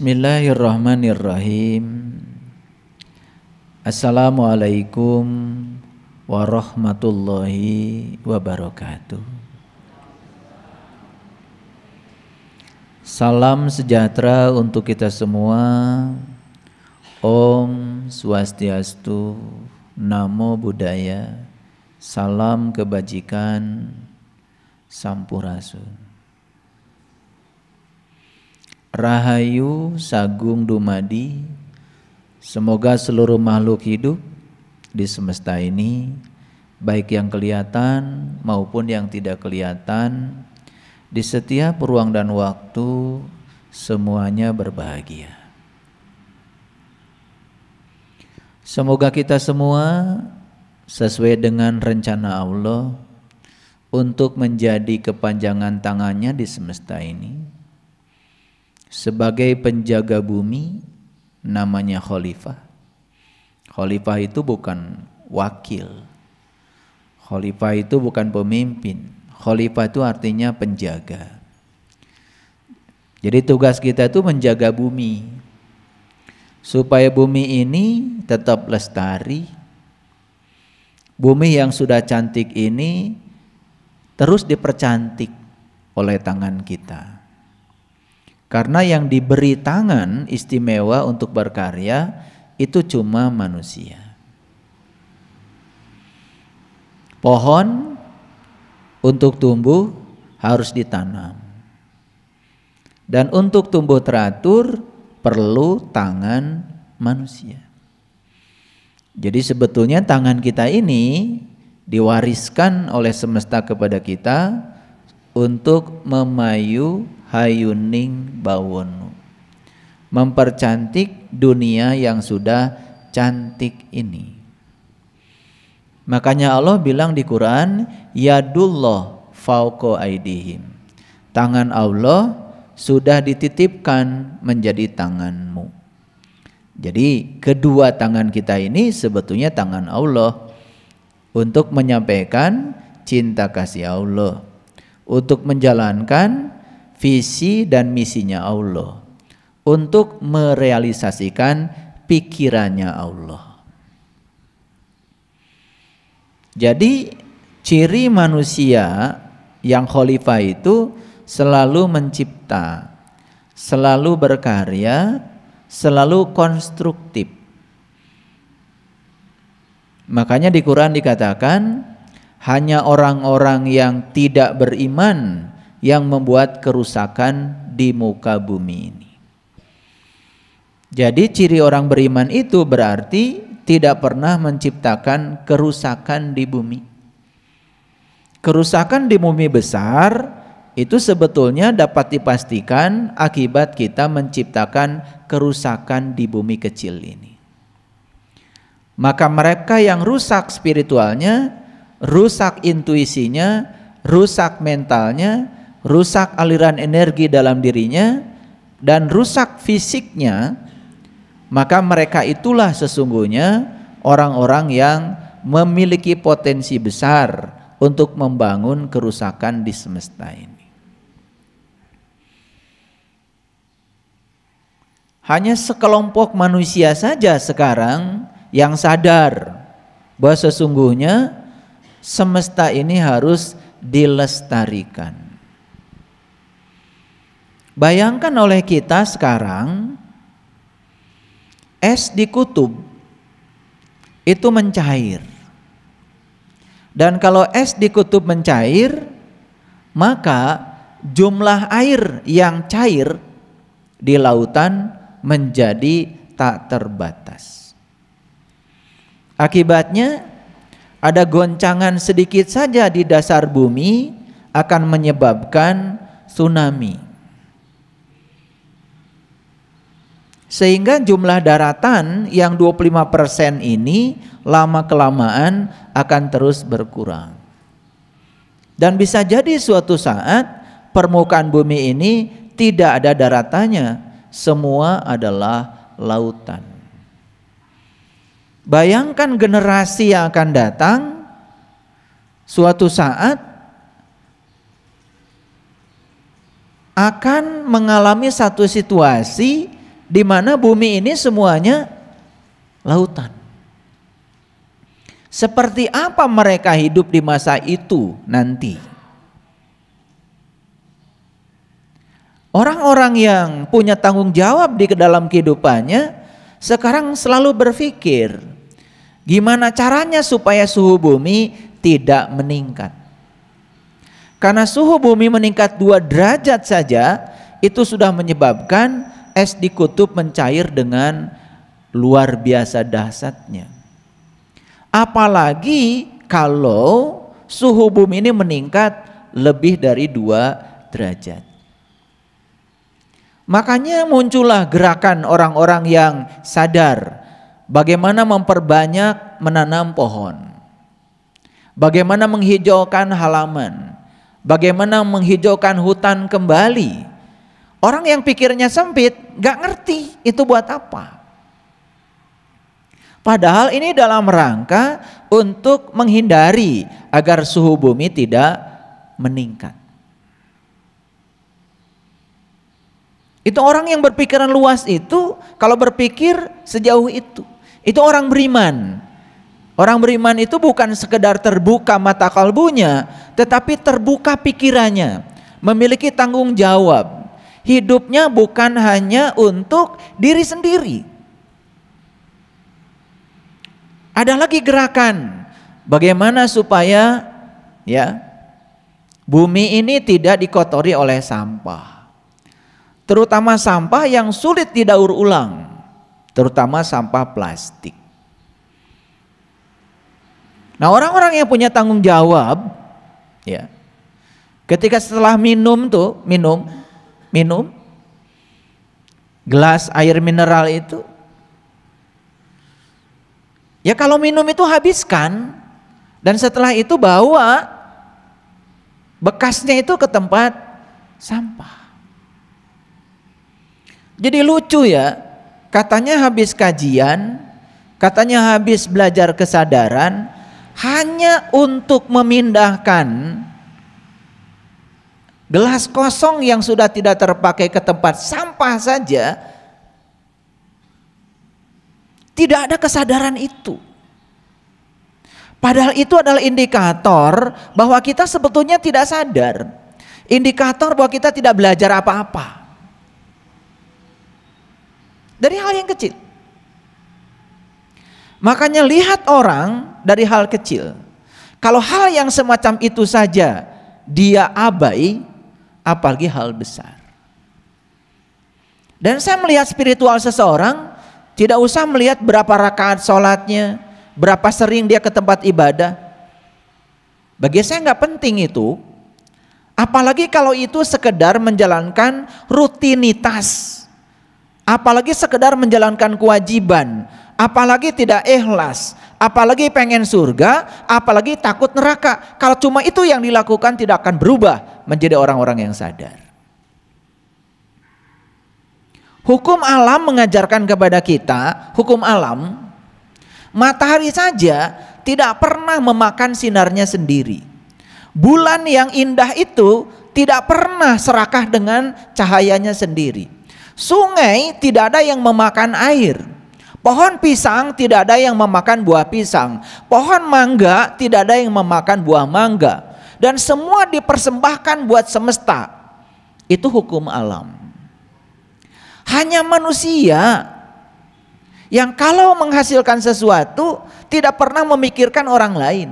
Bismillahirrahmanirrahim. Assalamualaikum warahmatullahi wabarakatuh. Salam sejahtera untuk kita semua. Om Swastiastu, Namo Buddhaya, Salam Kebajikan, Sampurasun. Rahayu Sagung Dumadi, semoga seluruh makhluk hidup di semesta ini, baik yang kelihatan maupun yang tidak kelihatan, di setiap ruang dan waktu, semuanya berbahagia. Semoga kita semua sesuai dengan rencana Allah untuk menjadi kepanjangan tangannya di semesta ini sebagai penjaga bumi namanya khalifah. Khalifah itu bukan wakil. Khalifah itu bukan pemimpin. Khalifah itu artinya penjaga. Jadi tugas kita itu menjaga bumi. Supaya bumi ini tetap lestari. Bumi yang sudah cantik ini terus dipercantik oleh tangan kita. Karena yang diberi tangan istimewa untuk berkarya itu cuma manusia. Pohon untuk tumbuh harus ditanam. Dan untuk tumbuh teratur perlu tangan manusia. Jadi sebetulnya tangan kita ini diwariskan oleh semesta kepada kita untuk memayu hayuning bawonu. Mempercantik dunia yang sudah cantik ini. Makanya Allah bilang di Quran, Yadullah fauko aidihim. Tangan Allah sudah dititipkan menjadi tanganmu. Jadi kedua tangan kita ini sebetulnya tangan Allah untuk menyampaikan cinta kasih Allah. Untuk menjalankan visi dan misinya Allah untuk merealisasikan pikirannya Allah. Jadi ciri manusia yang khalifah itu selalu mencipta, selalu berkarya, selalu konstruktif. Makanya di Quran dikatakan hanya orang-orang yang tidak beriman yang membuat kerusakan di muka bumi ini. Jadi ciri orang beriman itu berarti tidak pernah menciptakan kerusakan di bumi. Kerusakan di bumi besar itu sebetulnya dapat dipastikan akibat kita menciptakan kerusakan di bumi kecil ini. Maka mereka yang rusak spiritualnya, rusak intuisinya, rusak mentalnya, rusak aliran energi dalam dirinya dan rusak fisiknya, maka mereka itulah sesungguhnya orang-orang yang memiliki potensi besar untuk membangun kerusakan di semesta ini. Hanya sekelompok manusia saja sekarang yang sadar bahwa sesungguhnya semesta ini harus dilestarikan. Bayangkan oleh kita sekarang es di kutub itu mencair. Dan kalau es di kutub mencair, maka jumlah air yang cair di lautan menjadi tak terbatas. Akibatnya ada goncangan sedikit saja di dasar bumi akan menyebabkan tsunami. Sehingga jumlah daratan yang 25% ini lama kelamaan akan terus berkurang. Dan bisa jadi suatu saat permukaan bumi ini tidak ada daratannya, semua adalah lautan. Bayangkan generasi yang akan datang suatu saat akan mengalami satu situasi di mana bumi ini semuanya lautan. Seperti apa mereka hidup di masa itu nanti? Orang-orang yang punya tanggung jawab di dalam kehidupannya sekarang selalu berpikir gimana caranya supaya suhu bumi tidak meningkat. Karena suhu bumi meningkat dua derajat saja itu sudah menyebabkan es di kutub mencair dengan luar biasa dahsyatnya. Apalagi kalau suhu bumi ini meningkat lebih dari dua derajat. Makanya muncullah gerakan orang-orang yang sadar bagaimana memperbanyak menanam pohon. Bagaimana menghijaukan halaman, bagaimana menghijaukan hutan kembali Orang yang pikirnya sempit gak ngerti itu buat apa. Padahal ini dalam rangka untuk menghindari agar suhu bumi tidak meningkat. Itu orang yang berpikiran luas itu kalau berpikir sejauh itu. Itu orang beriman. Orang beriman itu bukan sekedar terbuka mata kalbunya, tetapi terbuka pikirannya, memiliki tanggung jawab, hidupnya bukan hanya untuk diri sendiri. Ada lagi gerakan bagaimana supaya ya bumi ini tidak dikotori oleh sampah. Terutama sampah yang sulit didaur ulang, terutama sampah plastik. Nah, orang-orang yang punya tanggung jawab ya. Ketika setelah minum tuh, minum minum gelas air mineral itu. Ya kalau minum itu habiskan dan setelah itu bawa bekasnya itu ke tempat sampah. Jadi lucu ya, katanya habis kajian, katanya habis belajar kesadaran hanya untuk memindahkan Gelas kosong yang sudah tidak terpakai ke tempat sampah saja tidak ada kesadaran itu. Padahal itu adalah indikator bahwa kita sebetulnya tidak sadar. Indikator bahwa kita tidak belajar apa-apa. Dari hal yang kecil. Makanya lihat orang dari hal kecil. Kalau hal yang semacam itu saja dia abai, apalagi hal besar. Dan saya melihat spiritual seseorang tidak usah melihat berapa rakaat sholatnya, berapa sering dia ke tempat ibadah. Bagi saya nggak penting itu, apalagi kalau itu sekedar menjalankan rutinitas, apalagi sekedar menjalankan kewajiban, apalagi tidak ikhlas, apalagi pengen surga, apalagi takut neraka. Kalau cuma itu yang dilakukan tidak akan berubah menjadi orang-orang yang sadar. Hukum alam mengajarkan kepada kita, hukum alam, matahari saja tidak pernah memakan sinarnya sendiri. Bulan yang indah itu tidak pernah serakah dengan cahayanya sendiri. Sungai tidak ada yang memakan air. Pohon pisang tidak ada yang memakan buah pisang. Pohon mangga tidak ada yang memakan buah mangga. Dan semua dipersembahkan buat semesta. Itu hukum alam. Hanya manusia yang kalau menghasilkan sesuatu tidak pernah memikirkan orang lain.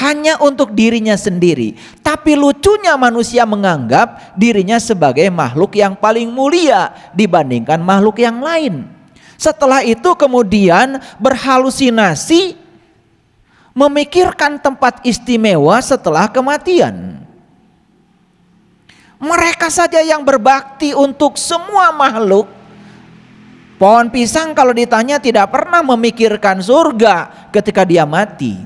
Hanya untuk dirinya sendiri. Tapi lucunya manusia menganggap dirinya sebagai makhluk yang paling mulia dibandingkan makhluk yang lain. Setelah itu kemudian berhalusinasi memikirkan tempat istimewa setelah kematian. Mereka saja yang berbakti untuk semua makhluk Pohon pisang kalau ditanya tidak pernah memikirkan surga ketika dia mati.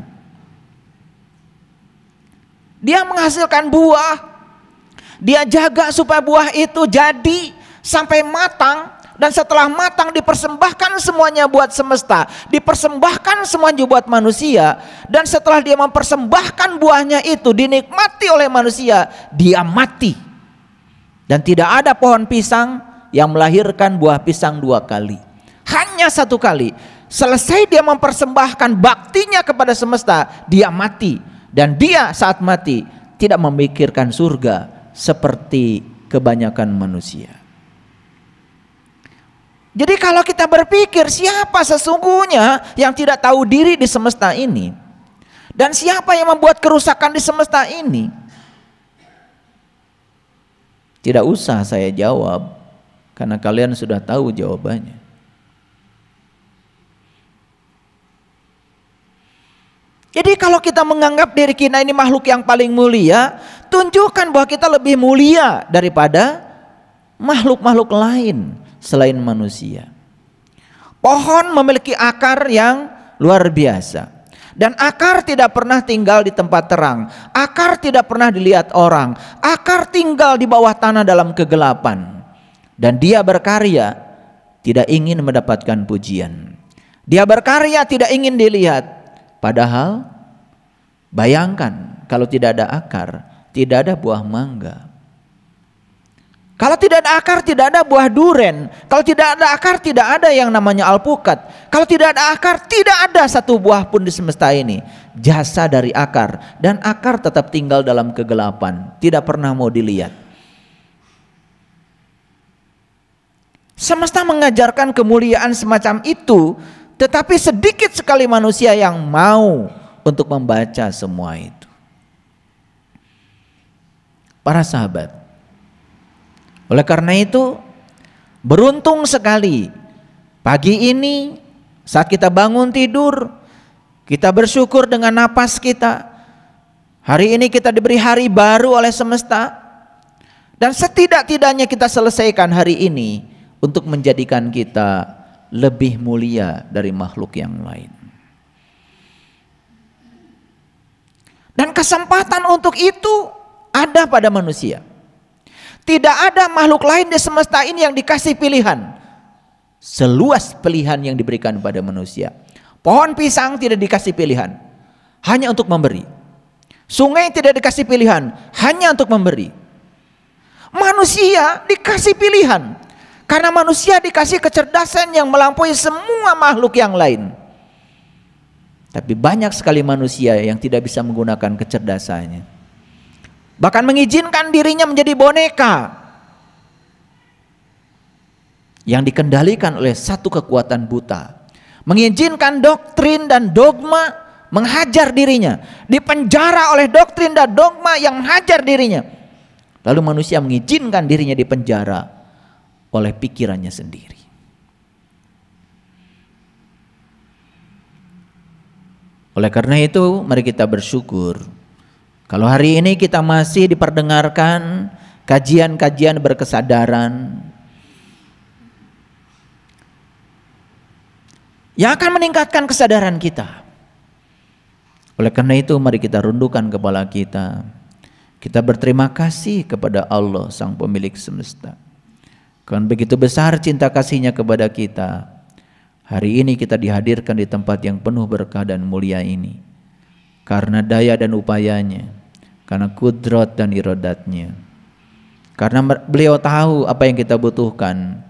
Dia menghasilkan buah. Dia jaga supaya buah itu jadi sampai matang dan setelah matang dipersembahkan semuanya buat semesta, dipersembahkan semuanya buat manusia dan setelah dia mempersembahkan buahnya itu dinikmati oleh manusia, dia mati. Dan tidak ada pohon pisang yang melahirkan buah pisang dua kali. Hanya satu kali. Selesai dia mempersembahkan baktinya kepada semesta, dia mati dan dia saat mati tidak memikirkan surga seperti kebanyakan manusia. Jadi kalau kita berpikir siapa sesungguhnya yang tidak tahu diri di semesta ini? Dan siapa yang membuat kerusakan di semesta ini? Tidak usah saya jawab karena kalian sudah tahu jawabannya. Jadi kalau kita menganggap diri kita ini makhluk yang paling mulia, tunjukkan bahwa kita lebih mulia daripada makhluk-makhluk lain selain manusia. Pohon memiliki akar yang luar biasa. Dan akar tidak pernah tinggal di tempat terang. Akar tidak pernah dilihat orang. Akar tinggal di bawah tanah dalam kegelapan. Dan dia berkarya tidak ingin mendapatkan pujian. Dia berkarya tidak ingin dilihat. Padahal bayangkan kalau tidak ada akar, tidak ada buah mangga. Kalau tidak ada akar, tidak ada buah duren. Kalau tidak ada akar, tidak ada yang namanya alpukat. Kalau tidak ada akar, tidak ada satu buah pun di semesta ini. Jasa dari akar dan akar tetap tinggal dalam kegelapan, tidak pernah mau dilihat. Semesta mengajarkan kemuliaan semacam itu, tetapi sedikit sekali manusia yang mau untuk membaca semua itu. Para sahabat, oleh karena itu, beruntung sekali pagi ini saat kita bangun tidur, kita bersyukur dengan napas kita. Hari ini kita diberi hari baru oleh semesta. Dan setidak-tidaknya kita selesaikan hari ini untuk menjadikan kita lebih mulia dari makhluk yang lain. Dan kesempatan untuk itu ada pada manusia. Tidak ada makhluk lain di semesta ini yang dikasih pilihan. Seluas pilihan yang diberikan pada manusia. Pohon pisang tidak dikasih pilihan. Hanya untuk memberi. Sungai tidak dikasih pilihan. Hanya untuk memberi. Manusia dikasih pilihan. Karena manusia dikasih kecerdasan yang melampaui semua makhluk yang lain. Tapi banyak sekali manusia yang tidak bisa menggunakan kecerdasannya bahkan mengizinkan dirinya menjadi boneka yang dikendalikan oleh satu kekuatan buta mengizinkan doktrin dan dogma menghajar dirinya dipenjara oleh doktrin dan dogma yang menghajar dirinya lalu manusia mengizinkan dirinya dipenjara oleh pikirannya sendiri oleh karena itu mari kita bersyukur kalau hari ini kita masih diperdengarkan kajian-kajian berkesadaran, yang akan meningkatkan kesadaran kita. Oleh karena itu mari kita rundukan kepala kita. Kita berterima kasih kepada Allah sang pemilik semesta. Kan begitu besar cinta kasihnya kepada kita. Hari ini kita dihadirkan di tempat yang penuh berkah dan mulia ini. Karena daya dan upayanya. Karena kudrat dan irodatnya. Karena beliau tahu apa yang kita butuhkan.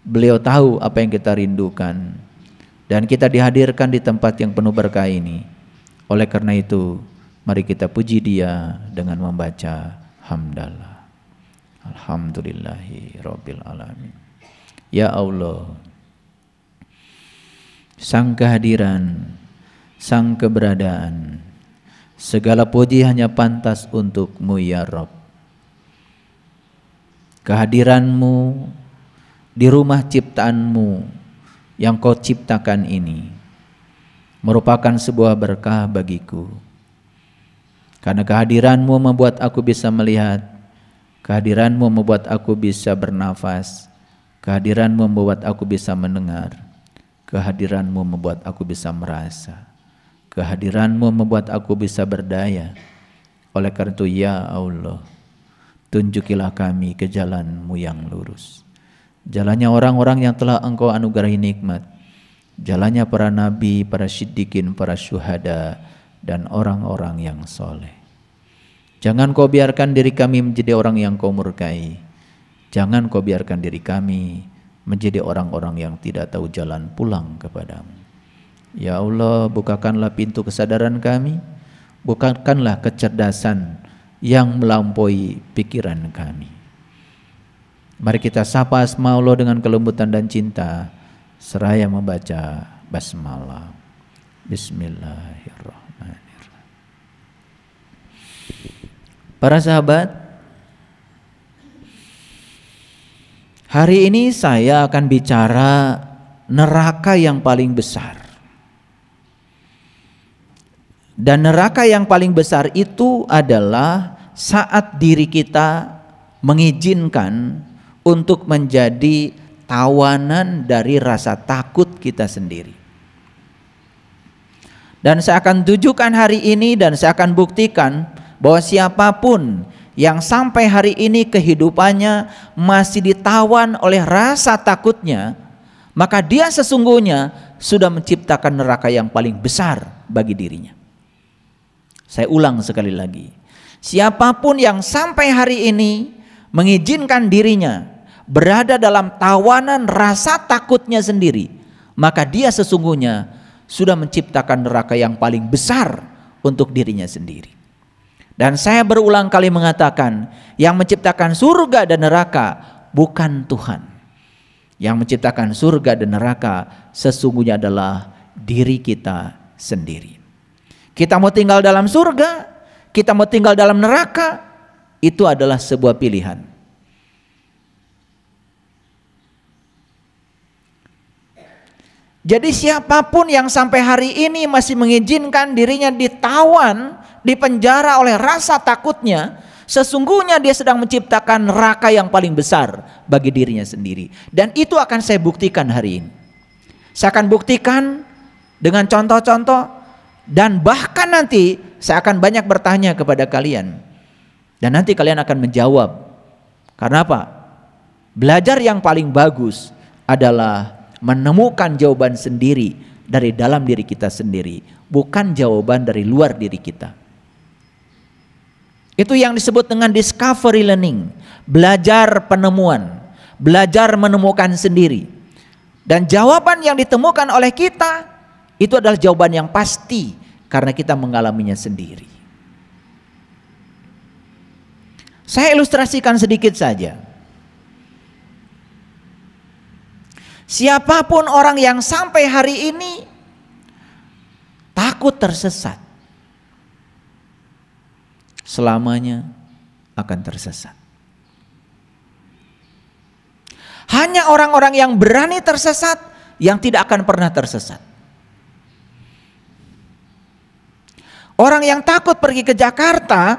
Beliau tahu apa yang kita rindukan. Dan kita dihadirkan di tempat yang penuh berkah ini. Oleh karena itu, mari kita puji dia dengan membaca hamdallah, Alhamdulillahi Rabbil Alamin. Ya Allah, sang kehadiran, sang keberadaan, Segala puji hanya pantas untukmu ya Rob. Kehadiranmu di rumah ciptaanmu yang kau ciptakan ini merupakan sebuah berkah bagiku. Karena kehadiranmu membuat aku bisa melihat, kehadiranmu membuat aku bisa bernafas, kehadiranmu membuat aku bisa mendengar, kehadiranmu membuat aku bisa merasa. Kehadiranmu membuat aku bisa berdaya. Oleh karena itu, ya Allah, tunjukilah kami ke jalanmu yang lurus. Jalannya orang-orang yang telah engkau anugerahi nikmat. Jalannya para nabi, para syiddiqin, para syuhada, dan orang-orang yang soleh. Jangan kau biarkan diri kami menjadi orang yang kau murkai. Jangan kau biarkan diri kami menjadi orang-orang yang tidak tahu jalan pulang kepadamu. Ya Allah, bukakanlah pintu kesadaran kami, bukakanlah kecerdasan yang melampaui pikiran kami. Mari kita sapa asma Allah dengan kelembutan dan cinta seraya membaca basmalah. Bismillahirrahmanirrahim. Para sahabat, hari ini saya akan bicara neraka yang paling besar. Dan neraka yang paling besar itu adalah saat diri kita mengizinkan untuk menjadi tawanan dari rasa takut kita sendiri. Dan saya akan tunjukkan hari ini dan saya akan buktikan bahwa siapapun yang sampai hari ini kehidupannya masih ditawan oleh rasa takutnya, maka dia sesungguhnya sudah menciptakan neraka yang paling besar bagi dirinya. Saya ulang sekali lagi. Siapapun yang sampai hari ini mengizinkan dirinya berada dalam tawanan rasa takutnya sendiri, maka dia sesungguhnya sudah menciptakan neraka yang paling besar untuk dirinya sendiri. Dan saya berulang kali mengatakan, yang menciptakan surga dan neraka bukan Tuhan. Yang menciptakan surga dan neraka sesungguhnya adalah diri kita sendiri. Kita mau tinggal dalam surga, kita mau tinggal dalam neraka, itu adalah sebuah pilihan. Jadi siapapun yang sampai hari ini masih mengizinkan dirinya ditawan, dipenjara oleh rasa takutnya, sesungguhnya dia sedang menciptakan neraka yang paling besar bagi dirinya sendiri. Dan itu akan saya buktikan hari ini. Saya akan buktikan dengan contoh-contoh dan bahkan nanti saya akan banyak bertanya kepada kalian. Dan nanti kalian akan menjawab. Karena apa? Belajar yang paling bagus adalah menemukan jawaban sendiri dari dalam diri kita sendiri, bukan jawaban dari luar diri kita. Itu yang disebut dengan discovery learning, belajar penemuan, belajar menemukan sendiri. Dan jawaban yang ditemukan oleh kita itu adalah jawaban yang pasti karena kita mengalaminya sendiri. Saya ilustrasikan sedikit saja. Siapapun orang yang sampai hari ini takut tersesat, selamanya akan tersesat. Hanya orang-orang yang berani tersesat yang tidak akan pernah tersesat. Orang yang takut pergi ke Jakarta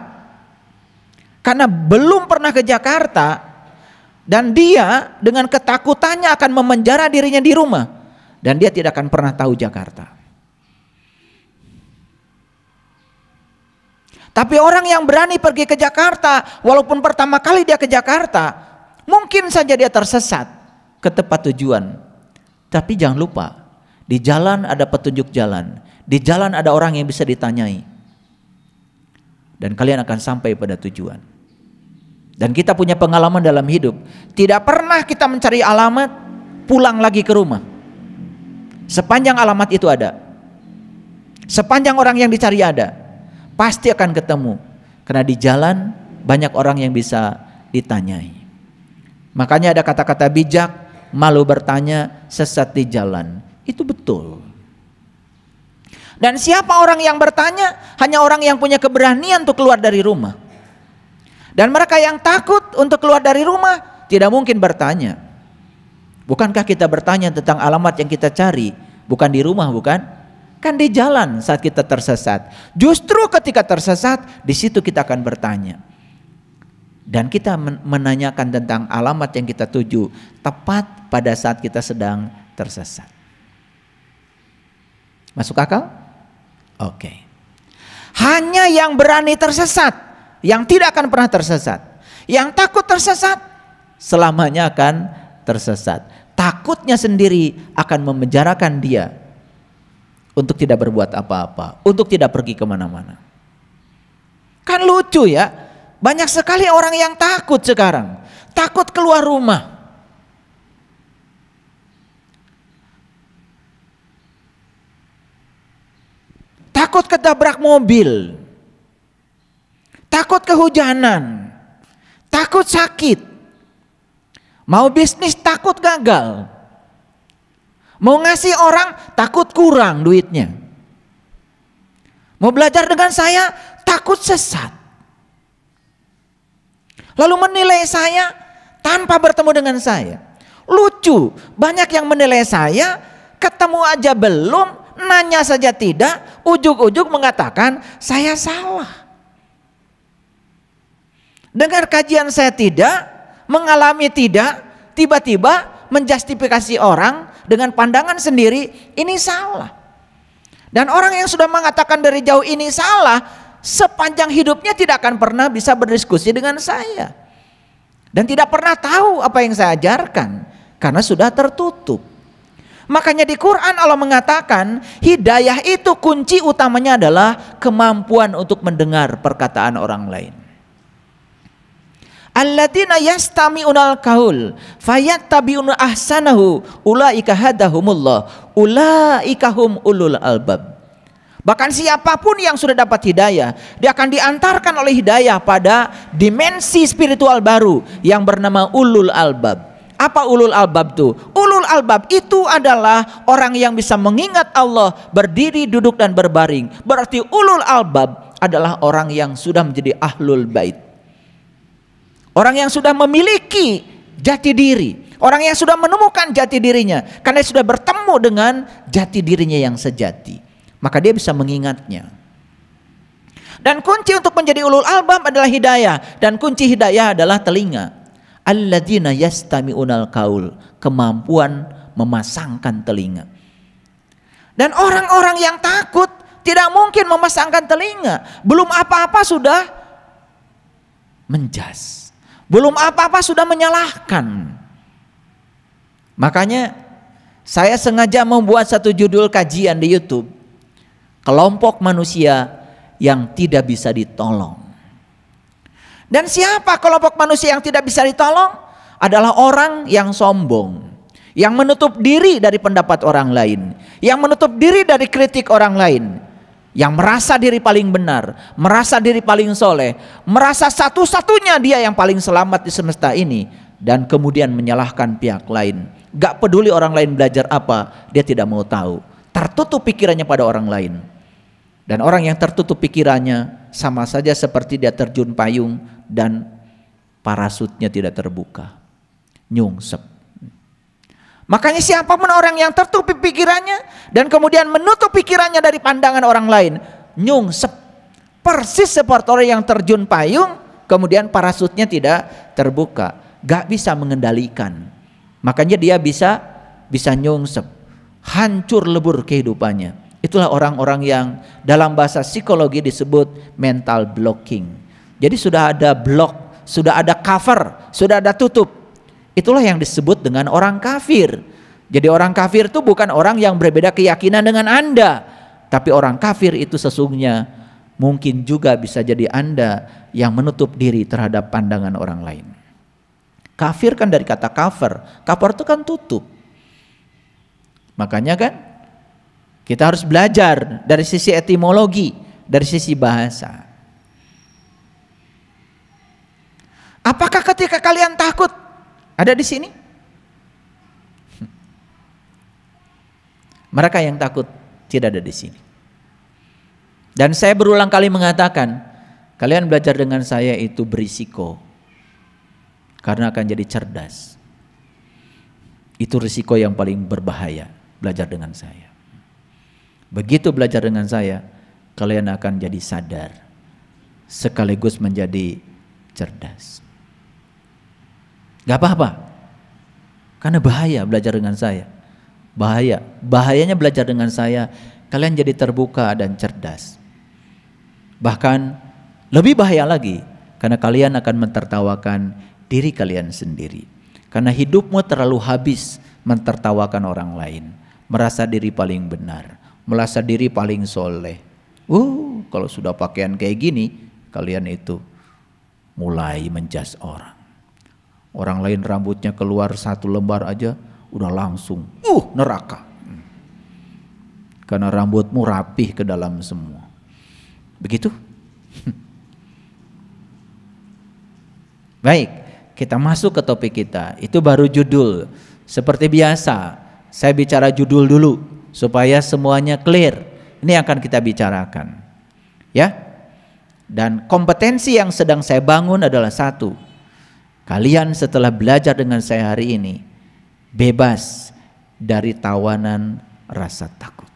karena belum pernah ke Jakarta dan dia dengan ketakutannya akan memenjara dirinya di rumah dan dia tidak akan pernah tahu Jakarta. Tapi orang yang berani pergi ke Jakarta, walaupun pertama kali dia ke Jakarta, mungkin saja dia tersesat ke tempat tujuan. Tapi jangan lupa, di jalan ada petunjuk jalan. Di jalan ada orang yang bisa ditanyai. Dan kalian akan sampai pada tujuan. Dan kita punya pengalaman dalam hidup. Tidak pernah kita mencari alamat, pulang lagi ke rumah. Sepanjang alamat itu ada. Sepanjang orang yang dicari ada. Pasti akan ketemu. Karena di jalan banyak orang yang bisa ditanyai. Makanya ada kata-kata bijak, malu bertanya, sesat di jalan. Itu betul. Dan siapa orang yang bertanya? Hanya orang yang punya keberanian untuk keluar dari rumah. Dan mereka yang takut untuk keluar dari rumah tidak mungkin bertanya. Bukankah kita bertanya tentang alamat yang kita cari? Bukan di rumah, bukan? Kan di jalan saat kita tersesat. Justru ketika tersesat, di situ kita akan bertanya. Dan kita menanyakan tentang alamat yang kita tuju tepat pada saat kita sedang tersesat. Masuk akal? Oke. Hanya yang berani tersesat, yang tidak akan pernah tersesat. Yang takut tersesat, selamanya akan tersesat. Takutnya sendiri akan memenjarakan dia untuk tidak berbuat apa-apa, untuk tidak pergi kemana-mana. Kan lucu ya, banyak sekali orang yang takut sekarang, takut keluar rumah. takut ketabrak mobil, takut kehujanan, takut sakit, mau bisnis takut gagal, mau ngasih orang takut kurang duitnya, mau belajar dengan saya takut sesat, lalu menilai saya tanpa bertemu dengan saya. Lucu, banyak yang menilai saya, ketemu aja belum, nanya saja tidak, ujuk-ujuk mengatakan saya salah. Dengar kajian saya tidak, mengalami tidak, tiba-tiba menjustifikasi orang dengan pandangan sendiri ini salah. Dan orang yang sudah mengatakan dari jauh ini salah, sepanjang hidupnya tidak akan pernah bisa berdiskusi dengan saya. Dan tidak pernah tahu apa yang saya ajarkan karena sudah tertutup. Makanya di Quran Allah mengatakan hidayah itu kunci utamanya adalah kemampuan untuk mendengar perkataan orang lain. Alladzina yastami'unal kaul fayattabi'un ahsanahu ulaika hadahumullah ulaika hum ulul albab. Bahkan siapapun yang sudah dapat hidayah, dia akan diantarkan oleh hidayah pada dimensi spiritual baru yang bernama ulul albab. Apa ulul albab itu? Ulul albab itu adalah orang yang bisa mengingat Allah berdiri, duduk dan berbaring. Berarti ulul albab adalah orang yang sudah menjadi ahlul bait. Orang yang sudah memiliki jati diri, orang yang sudah menemukan jati dirinya karena sudah bertemu dengan jati dirinya yang sejati. Maka dia bisa mengingatnya. Dan kunci untuk menjadi ulul albab adalah hidayah dan kunci hidayah adalah telinga alladzina yastami'unal kaul kemampuan memasangkan telinga dan orang-orang yang takut tidak mungkin memasangkan telinga belum apa-apa sudah menjas belum apa-apa sudah menyalahkan makanya saya sengaja membuat satu judul kajian di YouTube kelompok manusia yang tidak bisa ditolong dan siapa kelompok manusia yang tidak bisa ditolong? Adalah orang yang sombong. Yang menutup diri dari pendapat orang lain. Yang menutup diri dari kritik orang lain. Yang merasa diri paling benar. Merasa diri paling soleh. Merasa satu-satunya dia yang paling selamat di semesta ini. Dan kemudian menyalahkan pihak lain. Gak peduli orang lain belajar apa. Dia tidak mau tahu. Tertutup pikirannya pada orang lain. Dan orang yang tertutup pikirannya sama saja seperti dia terjun payung dan parasutnya tidak terbuka. Nyungsep. Makanya siapapun orang yang tertutup pikirannya dan kemudian menutup pikirannya dari pandangan orang lain, nyungsep. Persis seperti orang yang terjun payung, kemudian parasutnya tidak terbuka. Gak bisa mengendalikan. Makanya dia bisa bisa nyungsep. Hancur lebur kehidupannya. Itulah orang-orang yang dalam bahasa psikologi disebut mental blocking. Jadi sudah ada blok, sudah ada cover, sudah ada tutup. Itulah yang disebut dengan orang kafir. Jadi orang kafir itu bukan orang yang berbeda keyakinan dengan Anda, tapi orang kafir itu sesungguhnya mungkin juga bisa jadi Anda yang menutup diri terhadap pandangan orang lain. Kafir kan dari kata cover, cover itu kan tutup. Makanya kan kita harus belajar dari sisi etimologi, dari sisi bahasa. Apakah ketika kalian takut ada di sini? Mereka yang takut tidak ada di sini. Dan saya berulang kali mengatakan, kalian belajar dengan saya itu berisiko. Karena akan jadi cerdas. Itu risiko yang paling berbahaya belajar dengan saya. Begitu belajar dengan saya, kalian akan jadi sadar sekaligus menjadi cerdas. Gak apa-apa. Karena bahaya belajar dengan saya. Bahaya. Bahayanya belajar dengan saya, kalian jadi terbuka dan cerdas. Bahkan lebih bahaya lagi karena kalian akan mentertawakan diri kalian sendiri. Karena hidupmu terlalu habis mentertawakan orang lain, merasa diri paling benar, merasa diri paling soleh. Uh, kalau sudah pakaian kayak gini, kalian itu mulai menjas orang. Orang lain rambutnya keluar satu lembar aja udah langsung uh neraka. Karena rambutmu rapih ke dalam semua. Begitu? Baik, kita masuk ke topik kita. Itu baru judul. Seperti biasa, saya bicara judul dulu supaya semuanya clear. Ini akan kita bicarakan. Ya. Dan kompetensi yang sedang saya bangun adalah satu, Kalian setelah belajar dengan saya hari ini bebas dari tawanan rasa takut.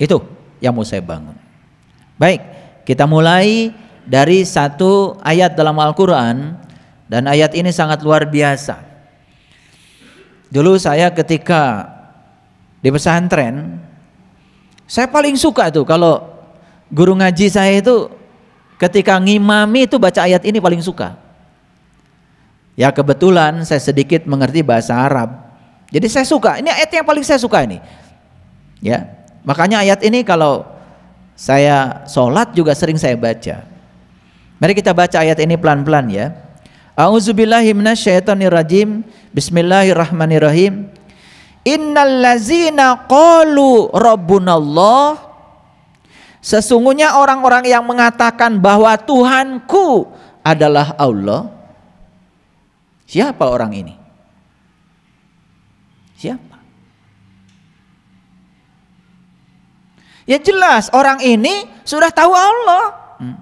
Itu yang mau saya bangun. Baik, kita mulai dari satu ayat dalam Al-Qur'an dan ayat ini sangat luar biasa. Dulu saya ketika di pesantren saya paling suka tuh kalau guru ngaji saya itu ketika ngimami itu baca ayat ini paling suka. Ya kebetulan saya sedikit mengerti bahasa Arab. Jadi saya suka. Ini ayat yang paling saya suka ini. Ya. Makanya ayat ini kalau saya sholat juga sering saya baca. Mari kita baca ayat ini pelan-pelan ya. A'udzubillahi Bismillahirrahmanirrahim. Innal lazina qalu Sesungguhnya orang-orang yang mengatakan bahwa Tuhanku adalah Allah Siapa orang ini? Siapa? Ya jelas orang ini sudah tahu Allah. Hmm.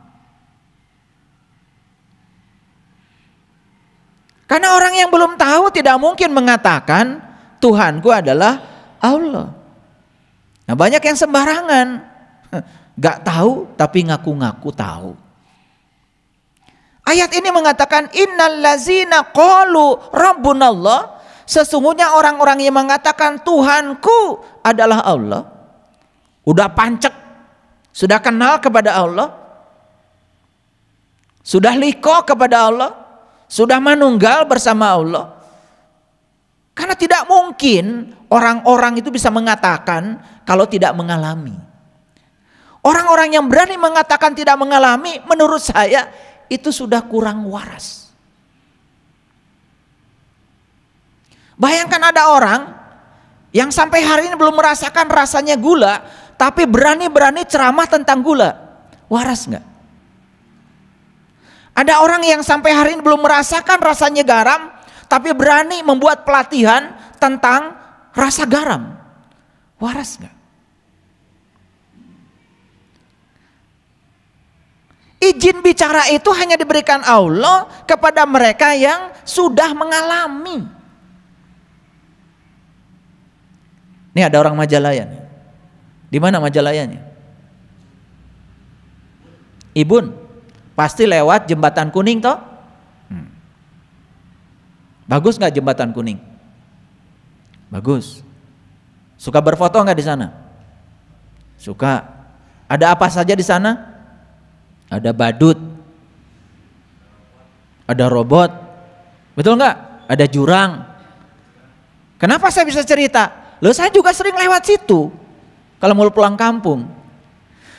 Karena orang yang belum tahu tidak mungkin mengatakan Tuhanku adalah Allah. Nah banyak yang sembarangan. Gak tahu tapi ngaku-ngaku tahu. Ayat ini mengatakan innal lazina qalu rabbunallah sesungguhnya orang-orang yang mengatakan Tuhanku adalah Allah sudah pancek sudah kenal kepada Allah sudah liko kepada Allah sudah manunggal bersama Allah karena tidak mungkin orang-orang itu bisa mengatakan kalau tidak mengalami orang-orang yang berani mengatakan tidak mengalami menurut saya itu sudah kurang waras. Bayangkan ada orang yang sampai hari ini belum merasakan rasanya gula, tapi berani-berani ceramah tentang gula. Waras nggak? Ada orang yang sampai hari ini belum merasakan rasanya garam, tapi berani membuat pelatihan tentang rasa garam. Waras nggak? Izin bicara itu hanya diberikan Allah kepada mereka yang sudah mengalami. Ini ada orang Majalaya Di mana Majalayanya? Ibun, pasti lewat jembatan kuning toh? Hmm. Bagus nggak jembatan kuning? Bagus. Suka berfoto nggak di sana? Suka. Ada apa saja di sana? ada badut, ada robot, betul nggak? Ada jurang. Kenapa saya bisa cerita? Loh saya juga sering lewat situ kalau mau pulang kampung.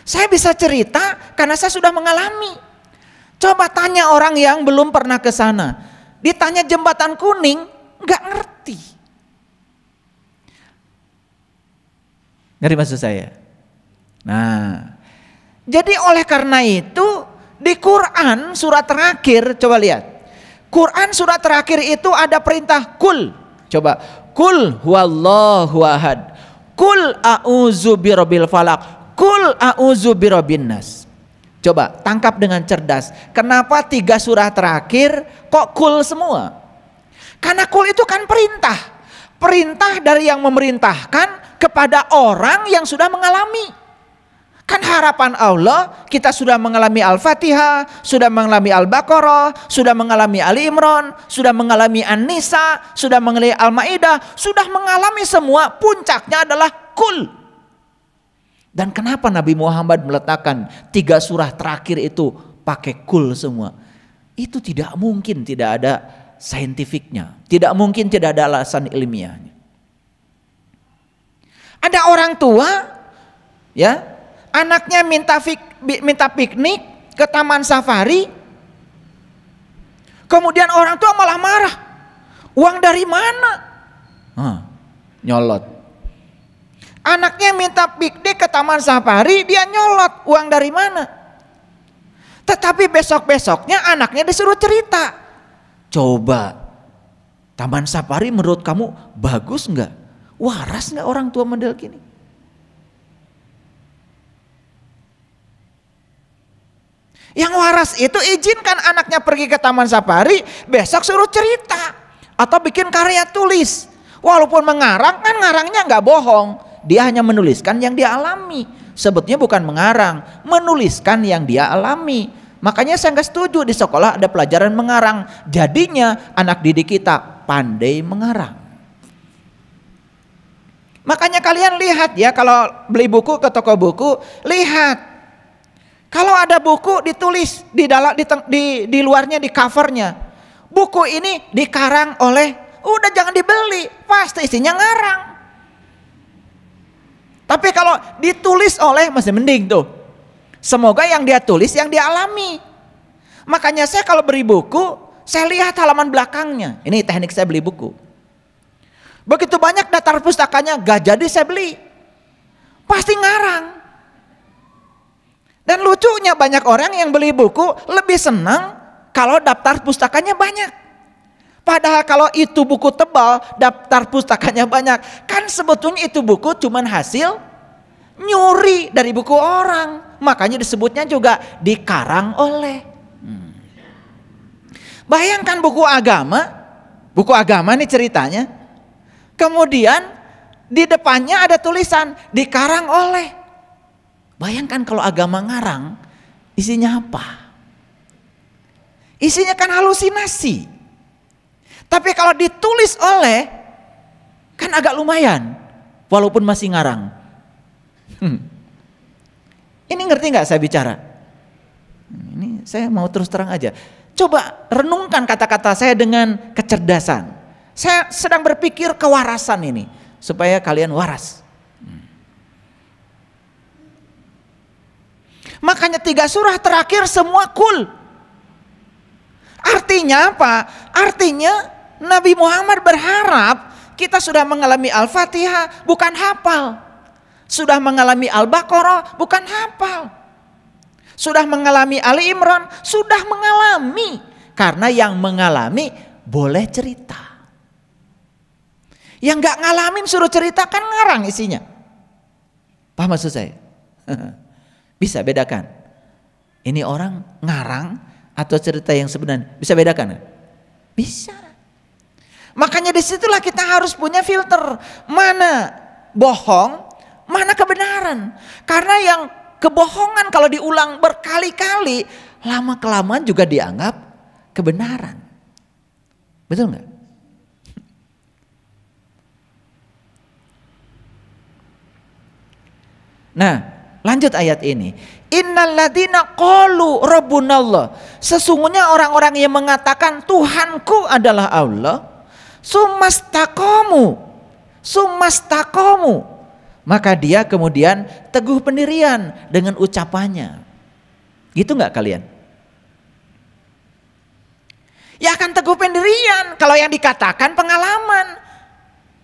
Saya bisa cerita karena saya sudah mengalami. Coba tanya orang yang belum pernah ke sana. Ditanya jembatan kuning, nggak ngerti. Ngerti maksud saya? Nah, jadi oleh karena itu di Quran surat terakhir coba lihat. Quran surat terakhir itu ada perintah kul. Coba kul huwallahu ahad. Kul a'udzu birabbil falak. Kul a'udzu birabbin nas. Coba tangkap dengan cerdas. Kenapa tiga surah terakhir kok kul semua? Karena kul itu kan perintah. Perintah dari yang memerintahkan kepada orang yang sudah mengalami. Kan harapan Allah kita sudah mengalami Al-Fatihah, sudah mengalami Al-Baqarah, sudah mengalami Ali Imran, sudah mengalami An-Nisa, sudah mengalami Al-Maidah, sudah mengalami semua puncaknya adalah kul. Dan kenapa Nabi Muhammad meletakkan tiga surah terakhir itu pakai kul semua? Itu tidak mungkin tidak ada saintifiknya, tidak mungkin tidak ada alasan ilmiahnya. Ada orang tua ya Anaknya minta fik, minta piknik ke taman safari. Kemudian orang tua malah marah. Uang dari mana? Hah, nyolot. Anaknya minta piknik ke taman safari, dia nyolot. Uang dari mana? Tetapi besok-besoknya anaknya disuruh cerita. Coba Taman Safari menurut kamu bagus nggak? Waras nggak orang tua model gini? Yang waras itu izinkan anaknya pergi ke taman safari, besok suruh cerita atau bikin karya tulis. Walaupun mengarang kan ngarangnya nggak bohong, dia hanya menuliskan yang dia alami. Sebetulnya bukan mengarang, menuliskan yang dia alami. Makanya saya nggak setuju di sekolah ada pelajaran mengarang. Jadinya anak didik kita pandai mengarang. Makanya kalian lihat ya kalau beli buku ke toko buku, lihat kalau ada buku ditulis di dalam di, di, di luarnya di covernya. Buku ini dikarang oleh udah jangan dibeli, pasti isinya ngarang. Tapi kalau ditulis oleh masih mending tuh. Semoga yang dia tulis yang dia alami. Makanya saya kalau beri buku, saya lihat halaman belakangnya. Ini teknik saya beli buku. Begitu banyak datar pustakanya, gak jadi saya beli. Pasti ngarang. Dan lucunya banyak orang yang beli buku lebih senang kalau daftar pustakanya banyak. Padahal kalau itu buku tebal, daftar pustakanya banyak. Kan sebetulnya itu buku cuma hasil nyuri dari buku orang. Makanya disebutnya juga dikarang oleh. Hmm. Bayangkan buku agama, buku agama nih ceritanya. Kemudian di depannya ada tulisan dikarang oleh. Bayangkan kalau agama ngarang, isinya apa? Isinya kan halusinasi. Tapi kalau ditulis oleh, kan agak lumayan. Walaupun masih ngarang. Hmm. Ini ngerti nggak saya bicara? Hmm, ini saya mau terus terang aja. Coba renungkan kata-kata saya dengan kecerdasan. Saya sedang berpikir kewarasan ini supaya kalian waras. Makanya tiga surah terakhir semua kul. Artinya apa? Artinya Nabi Muhammad berharap kita sudah mengalami Al-Fatihah bukan hafal. Sudah mengalami Al-Baqarah bukan hafal. Sudah mengalami Ali Imran, sudah mengalami. Karena yang mengalami boleh cerita. Yang gak ngalamin suruh cerita kan ngarang isinya. Paham maksud saya? Bisa bedakan. Ini orang ngarang atau cerita yang sebenarnya. Bisa bedakan? Bisa. Makanya disitulah kita harus punya filter. Mana bohong, mana kebenaran. Karena yang kebohongan kalau diulang berkali-kali, lama-kelamaan juga dianggap kebenaran. Betul nggak? Nah, Lanjut ayat ini. Innaladina kolu robunallah Sesungguhnya orang-orang yang mengatakan Tuhanku adalah Allah, sumastakomu. Sumastakomu. Maka dia kemudian teguh pendirian dengan ucapannya. Gitu nggak kalian? Ya akan teguh pendirian kalau yang dikatakan pengalaman.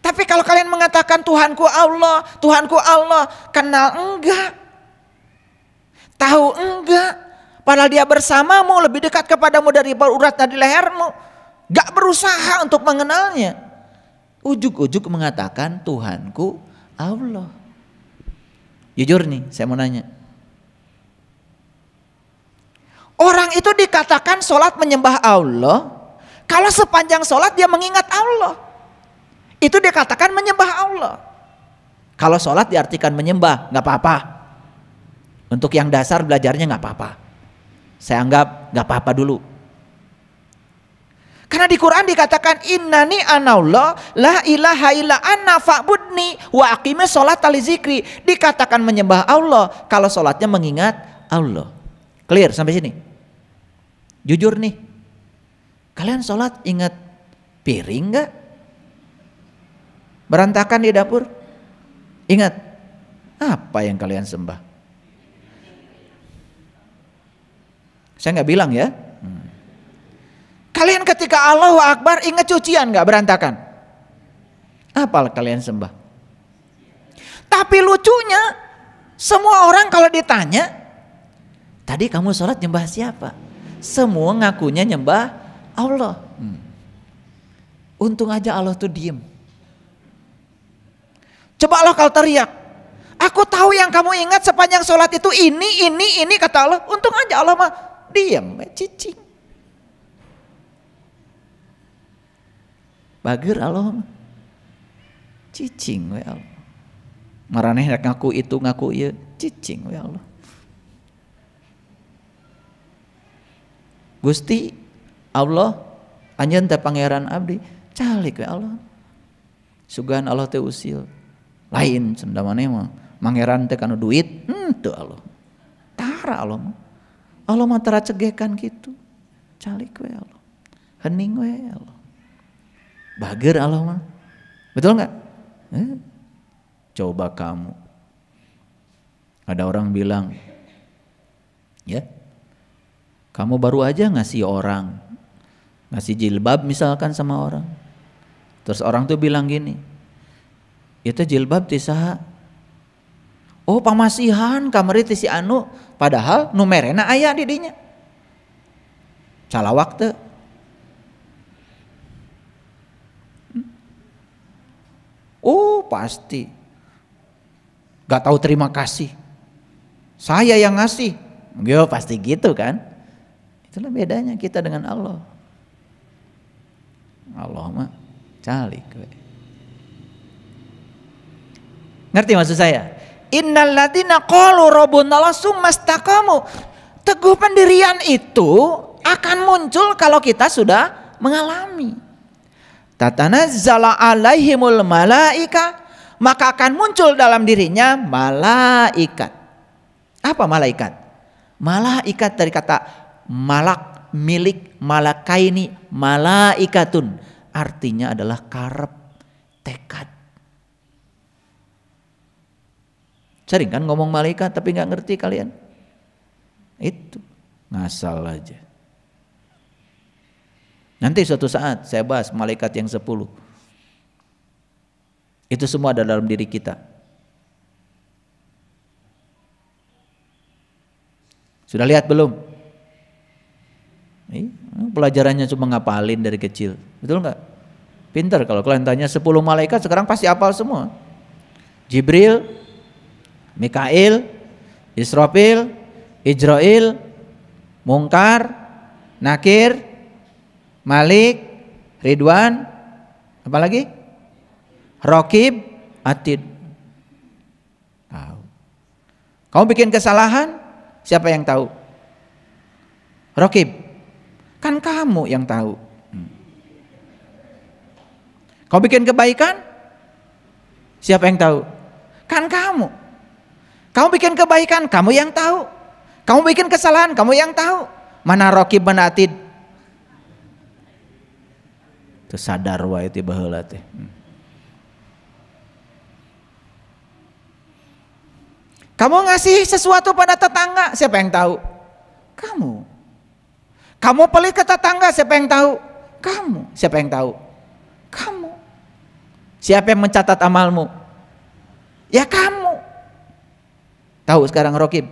Tapi kalau kalian mengatakan Tuhanku Allah, Tuhanku Allah, kenal enggak? Tahu enggak? Padahal dia bersamamu lebih dekat kepadamu dari uratnya di lehermu. Gak berusaha untuk mengenalnya. Ujuk-ujuk mengatakan Tuhanku Allah. Jujur nih saya mau nanya. Orang itu dikatakan sholat menyembah Allah. Kalau sepanjang sholat dia mengingat Allah. Itu dikatakan menyembah Allah. Kalau sholat diartikan menyembah, nggak apa-apa. Untuk yang dasar belajarnya nggak apa-apa. Saya anggap nggak apa-apa dulu. Karena di Quran dikatakan innani anallah la ilaha illa anna fa'budni wa aqimi sholat tali zikri. Dikatakan menyembah Allah kalau sholatnya mengingat Allah. Clear sampai sini? Jujur nih. Kalian sholat ingat piring nggak? Berantakan di dapur? Ingat apa yang kalian sembah? Saya nggak bilang ya. Kalian ketika Allah Akbar ingat cucian nggak berantakan. Apal kalian sembah. Tapi lucunya semua orang kalau ditanya, tadi kamu sholat nyembah siapa? Semua ngakunya nyembah Allah. Untung aja Allah tuh diem. Coba Allah kalau teriak, aku tahu yang kamu ingat sepanjang sholat itu ini, ini, ini kata Allah. Untung aja Allah mah diam, eh, cicing. Bagir Allah cicing we ya Allah. Maraneh ngaku itu ngaku iya cicing we ya Allah. Gusti Allah anjen teh pangeran abdi calik we ya Allah. Sugan Allah teh usil. Lain sendamane mah mangeran teh kanu duit, hmm, tuh Allah. Tara Allah mah. Allah matara cegekan gitu. Calik we Allah. Hening we Allah. Bager Allah mah. Betul nggak? Eh? Coba kamu. Ada orang bilang, ya, kamu baru aja ngasih orang, ngasih jilbab misalkan sama orang. Terus orang tuh bilang gini, itu jilbab tisaha. Oh pamasihan kamari tisi anu padahal numerena ayah didinya salah waktu hmm? oh pasti gak tahu terima kasih saya yang ngasih yo pasti gitu kan itulah bedanya kita dengan Allah Allah mah calik ngerti maksud saya ladina qalu rabbunallah sumastaqamu. Teguh pendirian itu akan muncul kalau kita sudah mengalami. zala alaihimul malaika maka akan muncul dalam dirinya malaikat. Apa malaikat? Malaikat dari kata malak milik malakaini malaikatun artinya adalah karep tekad Sering kan ngomong malaikat tapi nggak ngerti kalian? Itu ngasal aja. Nanti suatu saat saya bahas malaikat yang sepuluh. Itu semua ada dalam diri kita. Sudah lihat belum? pelajarannya cuma ngapalin dari kecil. Betul nggak? Pinter kalau kalian tanya sepuluh malaikat sekarang pasti apal semua. Jibril Mikail, Israfil, Ijrail, Mungkar, Nakir, Malik, Ridwan, apalagi? Rokib, Atid. Tahu. Kamu bikin kesalahan, siapa yang tahu? Rokib. Kan kamu yang tahu. Kau bikin kebaikan, siapa yang tahu? Kan kamu. Kamu bikin kebaikan, kamu yang tahu. Kamu bikin kesalahan, kamu yang tahu. Mana Rocky Benatid? Itu sadar wae tiba heula teh. Hmm. Kamu ngasih sesuatu pada tetangga, siapa yang tahu? Kamu. Kamu pelit ke tetangga, siapa yang tahu? Kamu. Siapa yang tahu? Kamu. Siapa yang mencatat amalmu? Ya kamu. Tahu sekarang Rokib?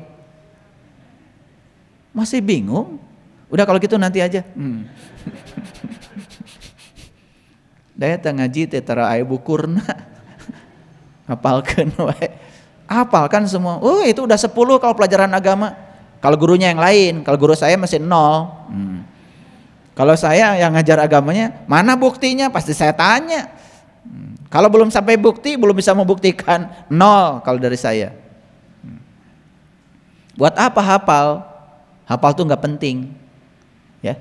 Masih bingung? Udah kalau gitu nanti aja. Hmm. Daya ngaji tetara ae bukurna. Apalkan wae. Apalkan semua. Oh itu udah sepuluh kalau pelajaran agama. Kalau gurunya yang lain, kalau guru saya masih nol. Hmm. Kalau saya yang ngajar agamanya, mana buktinya? Pasti saya tanya. Hmm. Kalau belum sampai bukti, belum bisa membuktikan nol kalau dari saya. Buat apa hafal? Hafal tuh nggak penting, ya.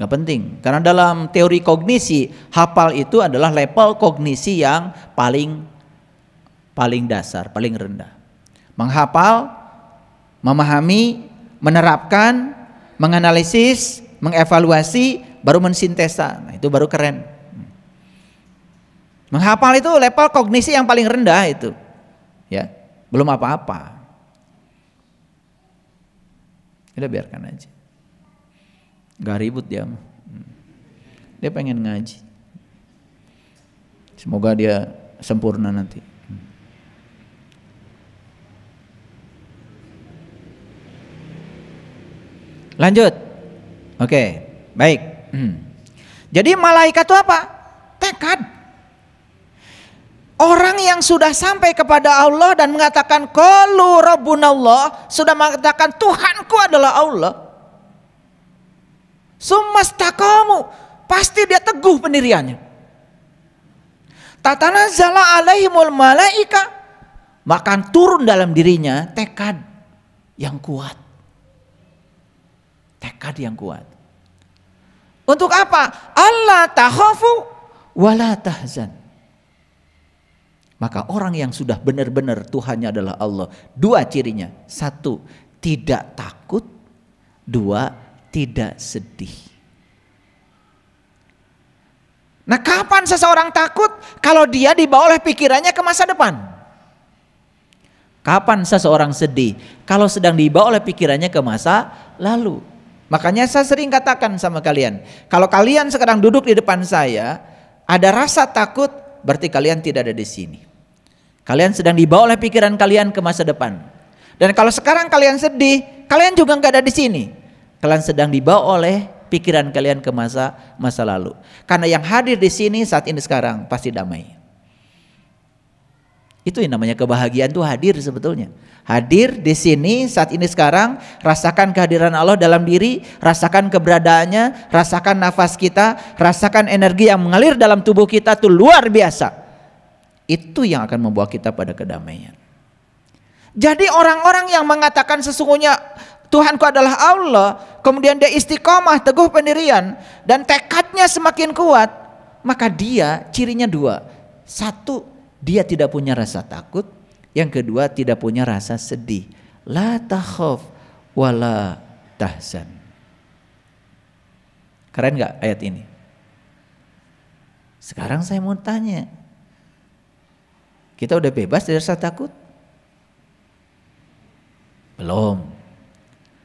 Nggak penting. Karena dalam teori kognisi, hafal itu adalah level kognisi yang paling paling dasar, paling rendah. Menghafal, memahami, menerapkan, menganalisis, mengevaluasi, baru mensintesa. Nah, itu baru keren. Menghafal itu level kognisi yang paling rendah itu. Ya, belum apa-apa. Udah biarkan aja. Gak ribut dia hmm. Dia pengen ngaji. Semoga dia sempurna nanti. Hmm. Lanjut. Oke, baik. Hmm. Jadi malaikat itu apa? Tekad. Orang yang sudah sampai kepada Allah dan mengatakan Rabbun Allah Sudah mengatakan Tuhanku adalah Allah Sumastakamu Pasti dia teguh pendiriannya Tatana zala alaihimul malaika Makan turun dalam dirinya tekad yang kuat Tekad yang kuat Untuk apa? Allah tahofu wala tahzan maka orang yang sudah benar-benar Tuhannya adalah Allah. Dua cirinya. Satu, tidak takut. Dua, tidak sedih. Nah kapan seseorang takut? Kalau dia dibawa oleh pikirannya ke masa depan. Kapan seseorang sedih? Kalau sedang dibawa oleh pikirannya ke masa lalu. Makanya saya sering katakan sama kalian. Kalau kalian sekarang duduk di depan saya, ada rasa takut, berarti kalian tidak ada di sini. Kalian sedang dibawa oleh pikiran kalian ke masa depan. Dan kalau sekarang kalian sedih, kalian juga nggak ada di sini. Kalian sedang dibawa oleh pikiran kalian ke masa masa lalu. Karena yang hadir di sini saat ini sekarang pasti damai. Itu yang namanya kebahagiaan itu hadir sebetulnya. Hadir di sini saat ini sekarang, rasakan kehadiran Allah dalam diri, rasakan keberadaannya, rasakan nafas kita, rasakan energi yang mengalir dalam tubuh kita itu luar biasa. Itu yang akan membawa kita pada kedamaian. Jadi orang-orang yang mengatakan sesungguhnya Tuhanku adalah Allah, kemudian dia istiqomah, teguh pendirian, dan tekadnya semakin kuat, maka dia cirinya dua. Satu, dia tidak punya rasa takut. Yang kedua, tidak punya rasa sedih. La wa wala tahzan. Keren gak ayat ini? Sekarang saya mau tanya, kita udah bebas dari rasa takut? Belum.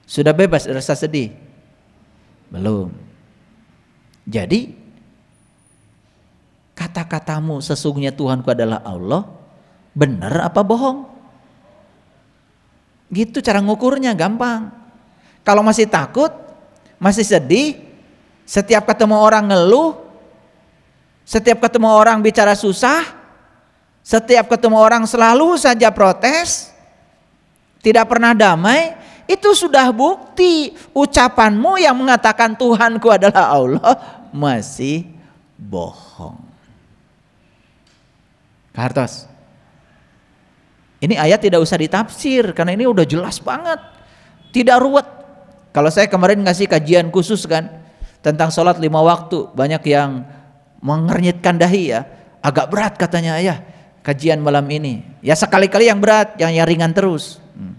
Sudah bebas dari rasa sedih? Belum. Jadi kata-katamu sesungguhnya Tuhanku adalah Allah benar apa bohong? Gitu cara ngukurnya gampang. Kalau masih takut, masih sedih, setiap ketemu orang ngeluh, setiap ketemu orang bicara susah, setiap ketemu orang selalu saja protes, tidak pernah damai, itu sudah bukti ucapanmu yang mengatakan Tuhanku adalah Allah masih bohong. Kartos. Ini ayat tidak usah ditafsir karena ini udah jelas banget. Tidak ruwet. Kalau saya kemarin ngasih kajian khusus kan tentang sholat lima waktu, banyak yang mengernyitkan dahi ya. Agak berat katanya ayah kajian malam ini. Ya sekali-kali yang berat, yang yang ringan terus. Hmm.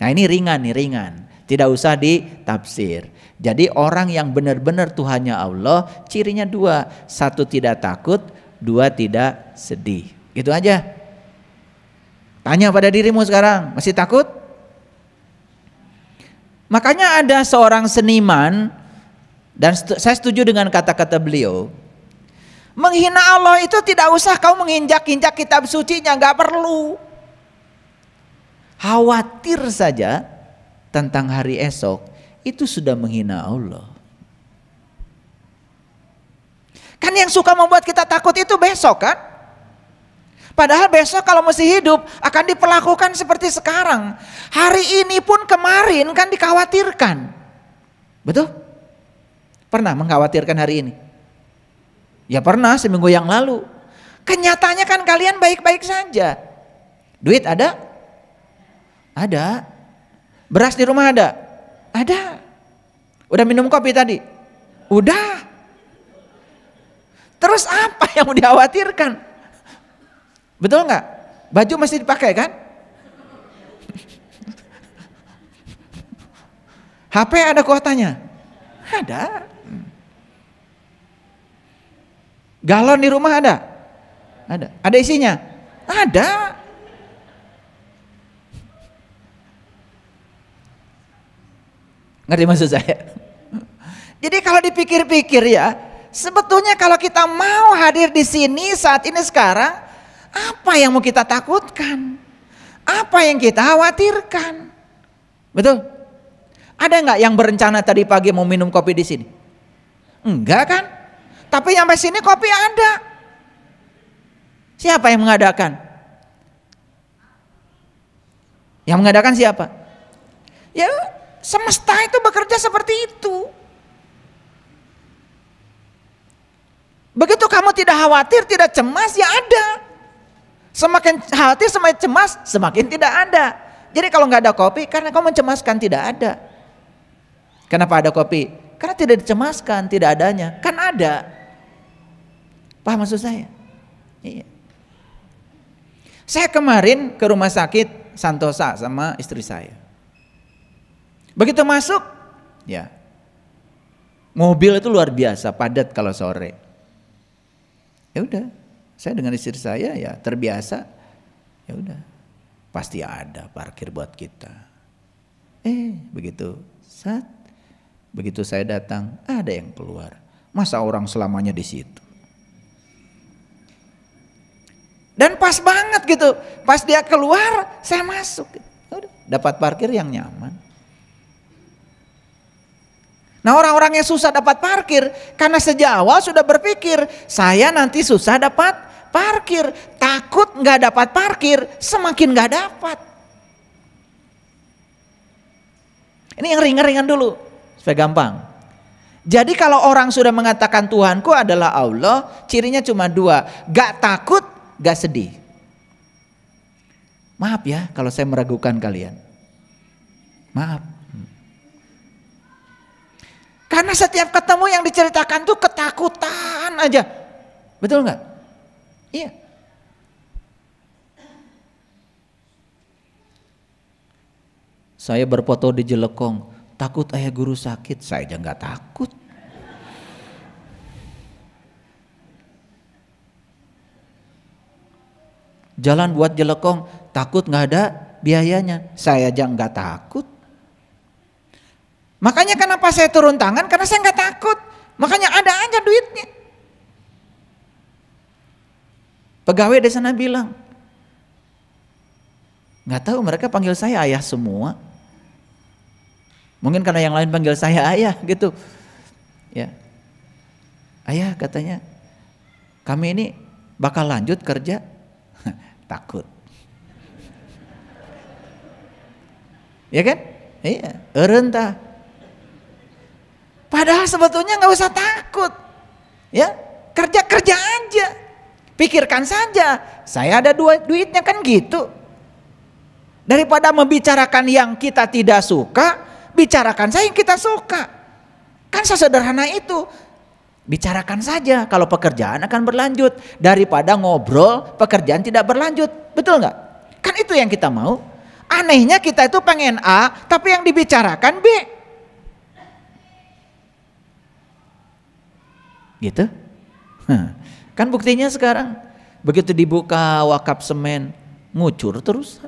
Nah ini ringan nih, ringan. Tidak usah ditafsir. Jadi orang yang benar-benar Tuhannya Allah, cirinya dua. Satu tidak takut, dua tidak sedih. Itu aja. Tanya pada dirimu sekarang, masih takut? Makanya ada seorang seniman, dan saya setuju dengan kata-kata beliau, Menghina Allah itu tidak usah kau menginjak-injak kitab suci nya, nggak perlu. Khawatir saja tentang hari esok itu sudah menghina Allah. Kan yang suka membuat kita takut itu besok kan? Padahal besok kalau masih hidup akan diperlakukan seperti sekarang. Hari ini pun kemarin kan dikhawatirkan. Betul? Pernah mengkhawatirkan hari ini? Ya pernah seminggu yang lalu. Kenyataannya kan, kan kalian baik-baik saja. Duit ada? Ada. Beras di rumah ada? Ada. Udah minum kopi tadi? Udah. Terus apa yang mau dikhawatirkan? Betul nggak? Baju masih dipakai kan? HP ada kuotanya? Ada. Galon di rumah ada? Ada. Ada isinya? Ada. Ngerti maksud saya? Jadi kalau dipikir-pikir ya, sebetulnya kalau kita mau hadir di sini saat ini sekarang, apa yang mau kita takutkan? Apa yang kita khawatirkan? Betul? Ada nggak yang berencana tadi pagi mau minum kopi di sini? Enggak kan? Tapi sampai sini kopi ada. Siapa yang mengadakan? Yang mengadakan siapa? Ya semesta itu bekerja seperti itu. Begitu kamu tidak khawatir, tidak cemas, ya ada. Semakin khawatir, semakin cemas, semakin tidak ada. Jadi kalau nggak ada kopi, karena kamu mencemaskan tidak ada. Kenapa ada kopi? Karena tidak dicemaskan, tidak adanya. Kan ada. Paham maksud saya? Iya. Saya kemarin ke rumah sakit Santosa sama istri saya. Begitu masuk, ya. Mobil itu luar biasa padat kalau sore. Ya udah, saya dengan istri saya ya terbiasa. Ya udah, pasti ada parkir buat kita. Eh, begitu saat begitu saya datang ada yang keluar. Masa orang selamanya di situ? Dan pas banget gitu. Pas dia keluar, saya masuk. Ya udah, dapat parkir yang nyaman. Nah orang-orang yang susah dapat parkir, karena sejak awal sudah berpikir, saya nanti susah dapat parkir. Takut nggak dapat parkir, semakin nggak dapat. Ini yang ringan-ringan dulu, supaya gampang. Jadi kalau orang sudah mengatakan Tuhanku adalah Allah, cirinya cuma dua. Gak takut gak sedih. Maaf ya kalau saya meragukan kalian. Maaf. Karena setiap ketemu yang diceritakan tuh ketakutan aja. Betul nggak? Iya. Saya berfoto di Jelekong, takut ayah guru sakit, saya jangan nggak takut. Jalan buat jelekong, takut nggak ada biayanya. Saya aja nggak takut. Makanya kenapa saya turun tangan? Karena saya nggak takut. Makanya ada aja duitnya. Pegawai di sana bilang, nggak tahu mereka panggil saya ayah semua. Mungkin karena yang lain panggil saya ayah gitu. Ya. Ayah katanya, kami ini bakal lanjut kerja takut. Ya kan? Iya, erenta, Padahal sebetulnya nggak usah takut. Ya, kerja-kerja aja. Pikirkan saja, saya ada dua duitnya kan gitu. Daripada membicarakan yang kita tidak suka, bicarakan saya yang kita suka. Kan sesederhana itu bicarakan saja kalau pekerjaan akan berlanjut daripada ngobrol pekerjaan tidak berlanjut betul nggak kan itu yang kita mau anehnya kita itu pengen A tapi yang dibicarakan B gitu kan buktinya sekarang begitu dibuka wakaf semen ngucur terus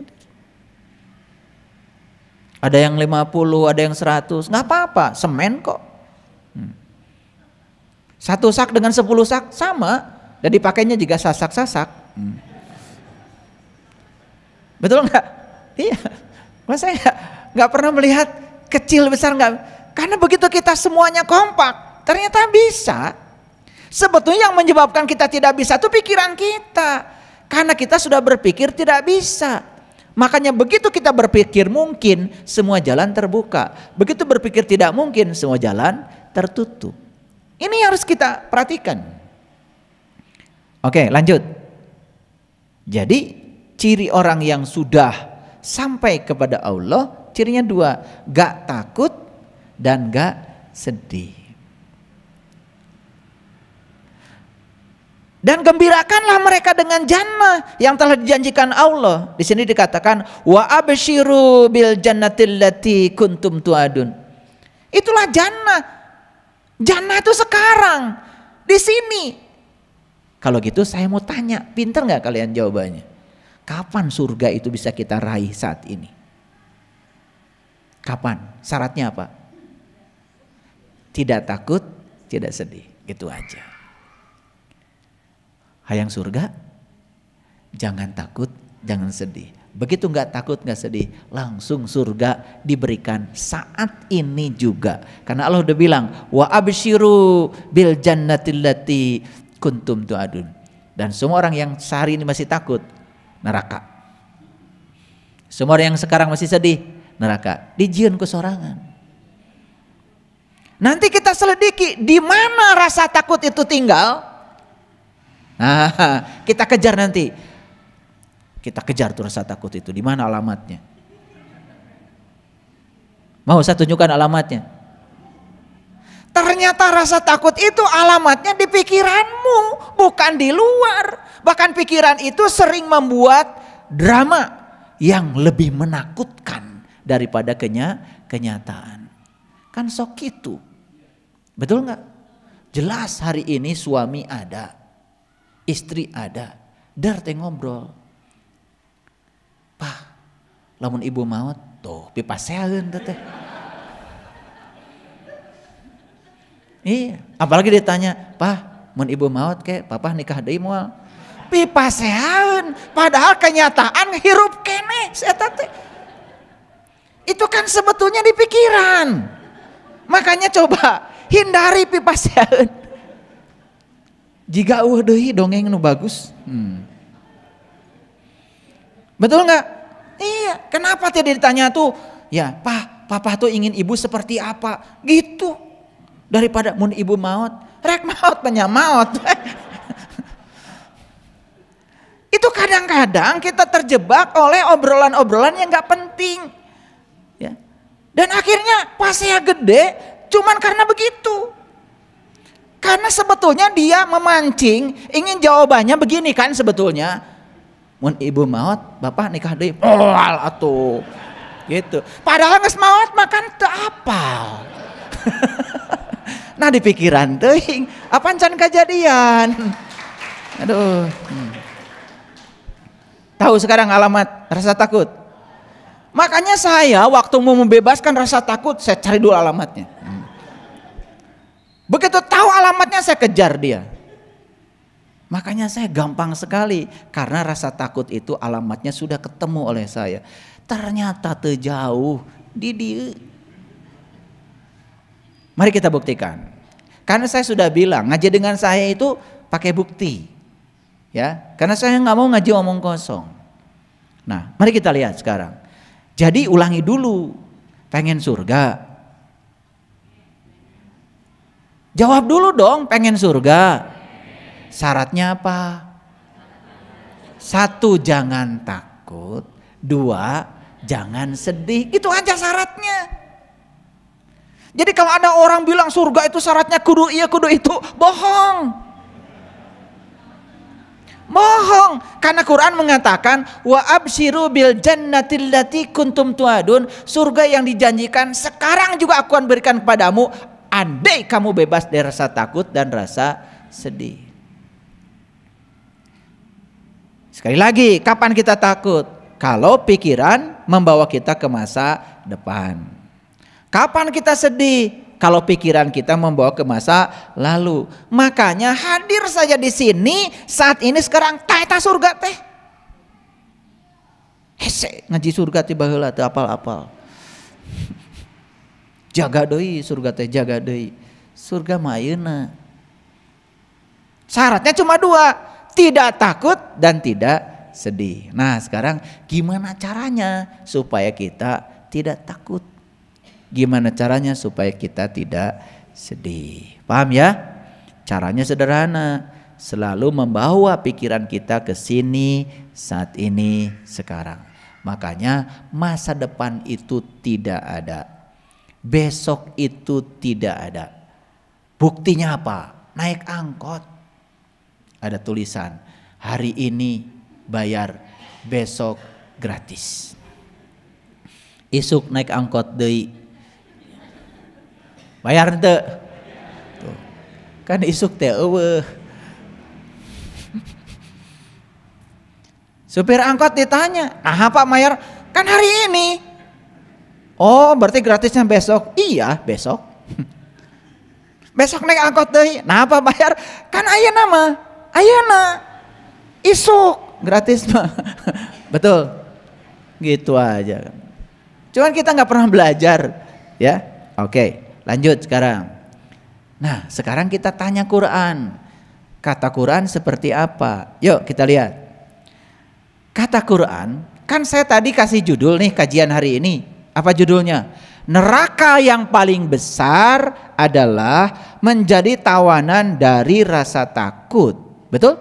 ada yang 50 ada yang 100 nggak apa-apa semen kok satu sak dengan sepuluh sak sama dan dipakainya juga sasak-sasak. Hmm. Betul nggak? Iya. Mas saya nggak pernah melihat kecil besar nggak. Karena begitu kita semuanya kompak, ternyata bisa. Sebetulnya yang menyebabkan kita tidak bisa itu pikiran kita. Karena kita sudah berpikir tidak bisa. Makanya begitu kita berpikir mungkin, semua jalan terbuka. Begitu berpikir tidak mungkin, semua jalan tertutup. Ini harus kita perhatikan. Oke, lanjut. Jadi, ciri orang yang sudah sampai kepada Allah, cirinya dua, gak takut dan gak sedih. Dan gembirakanlah mereka dengan jannah yang telah dijanjikan Allah. Di sini dikatakan wa abshiru bil jannatil lati kuntum tuadun. Itulah jannah Jannah itu sekarang, di sini. Kalau gitu saya mau tanya, pinter nggak kalian jawabannya? Kapan surga itu bisa kita raih saat ini? Kapan? Syaratnya apa? Tidak takut, tidak sedih, gitu aja. Hayang surga, jangan takut, jangan sedih. Begitu nggak takut nggak sedih, langsung surga diberikan saat ini juga. Karena Allah udah bilang wa abshiru bil jannatillati kuntum tuadun. Dan semua orang yang sehari ini masih takut neraka. Semua orang yang sekarang masih sedih neraka. Dijian kesorangan. Nanti kita selidiki di mana rasa takut itu tinggal. Nah, kita kejar nanti kita kejar tuh rasa takut itu. Di mana alamatnya? Mau saya tunjukkan alamatnya? Ternyata rasa takut itu alamatnya di pikiranmu, bukan di luar. Bahkan pikiran itu sering membuat drama yang lebih menakutkan daripada kenya kenyataan. Kan sok itu. Betul nggak? Jelas hari ini suami ada, istri ada, dar ngobrol. Pak, lamun ibu mau tuh pipa pipaseun teteh. Iya, apalagi ditanya, "Pak, mau ibu maut ke papa nikah deui pipa Pipaseun, padahal kenyataan hirup kene si teh. Itu kan sebetulnya di pikiran. Makanya coba hindari pipa pipaseun. Jika uh hidongnya dongeng nu bagus. Hmm. Betul nggak? Iya. Kenapa tidak ditanya tuh? Ya, Pak, papa tuh ingin ibu seperti apa? Gitu. Daripada mun ibu maut, rek maut punya maut. Itu kadang-kadang kita terjebak oleh obrolan-obrolan yang nggak penting. Ya. Dan akhirnya pas saya gede cuman karena begitu. Karena sebetulnya dia memancing ingin jawabannya begini kan sebetulnya mun ibu maut bapak nikah deh moal atau gitu padahal nggak maut makan ke apa nah di pikiran tuh apa ncan kejadian aduh hmm. tahu sekarang alamat rasa takut makanya saya waktu mau membebaskan rasa takut saya cari dulu alamatnya hmm. begitu tahu alamatnya saya kejar dia Makanya saya gampang sekali karena rasa takut itu alamatnya sudah ketemu oleh saya. Ternyata terjauh di di. Mari kita buktikan. Karena saya sudah bilang ngaji dengan saya itu pakai bukti. Ya, karena saya nggak mau ngaji omong kosong. Nah, mari kita lihat sekarang. Jadi ulangi dulu, pengen surga. Jawab dulu dong, pengen surga. Syaratnya apa? Satu jangan takut, dua jangan sedih. Itu aja syaratnya. Jadi kalau ada orang bilang surga itu syaratnya kudu iya kudu itu, bohong. Bohong, karena Quran mengatakan wa absiru bil jannatil lati kuntum tuadun, surga yang dijanjikan sekarang juga aku akan berikan kepadamu andai kamu bebas dari rasa takut dan rasa sedih. Sekali lagi, kapan kita takut? Kalau pikiran membawa kita ke masa depan. Kapan kita sedih? Kalau pikiran kita membawa ke masa lalu. Makanya hadir saja di sini saat ini sekarang tahta surga teh. Hese ngaji surga tiba heula teh apal-apal. Jaga doi surga teh jaga doi. Surga mayena. Syaratnya cuma dua, tidak takut dan tidak sedih. Nah, sekarang gimana caranya supaya kita tidak takut? Gimana caranya supaya kita tidak sedih? Paham ya? Caranya sederhana, selalu membawa pikiran kita ke sini saat ini sekarang. Makanya masa depan itu tidak ada. Besok itu tidak ada. Buktinya apa? Naik angkot ada tulisan hari ini bayar besok gratis isuk naik angkot deh, bayar nte kan isuk teh supir angkot ditanya nah pak bayar kan hari ini oh berarti gratisnya besok iya besok besok naik angkot deh nah bayar kan ayah nama Ayana isuk gratis mah Betul. Gitu aja. Cuman kita nggak pernah belajar ya. Oke, lanjut sekarang. Nah, sekarang kita tanya Quran. Kata Quran seperti apa? Yuk kita lihat. Kata Quran, kan saya tadi kasih judul nih kajian hari ini. Apa judulnya? Neraka yang paling besar adalah menjadi tawanan dari rasa takut. Betul?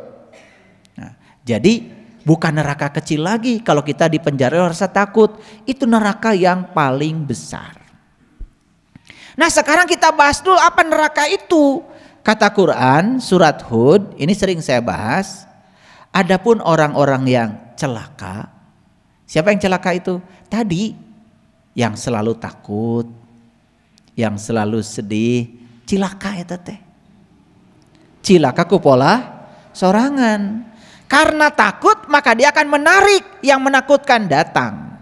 Nah, jadi bukan neraka kecil lagi kalau kita di penjara rasa takut. Itu neraka yang paling besar. Nah sekarang kita bahas dulu apa neraka itu. Kata Quran surat Hud ini sering saya bahas. Adapun orang-orang yang celaka. Siapa yang celaka itu? Tadi yang selalu takut, yang selalu sedih, cilaka ya teh. Cilaka kupola. pola sorangan. Karena takut maka dia akan menarik yang menakutkan datang.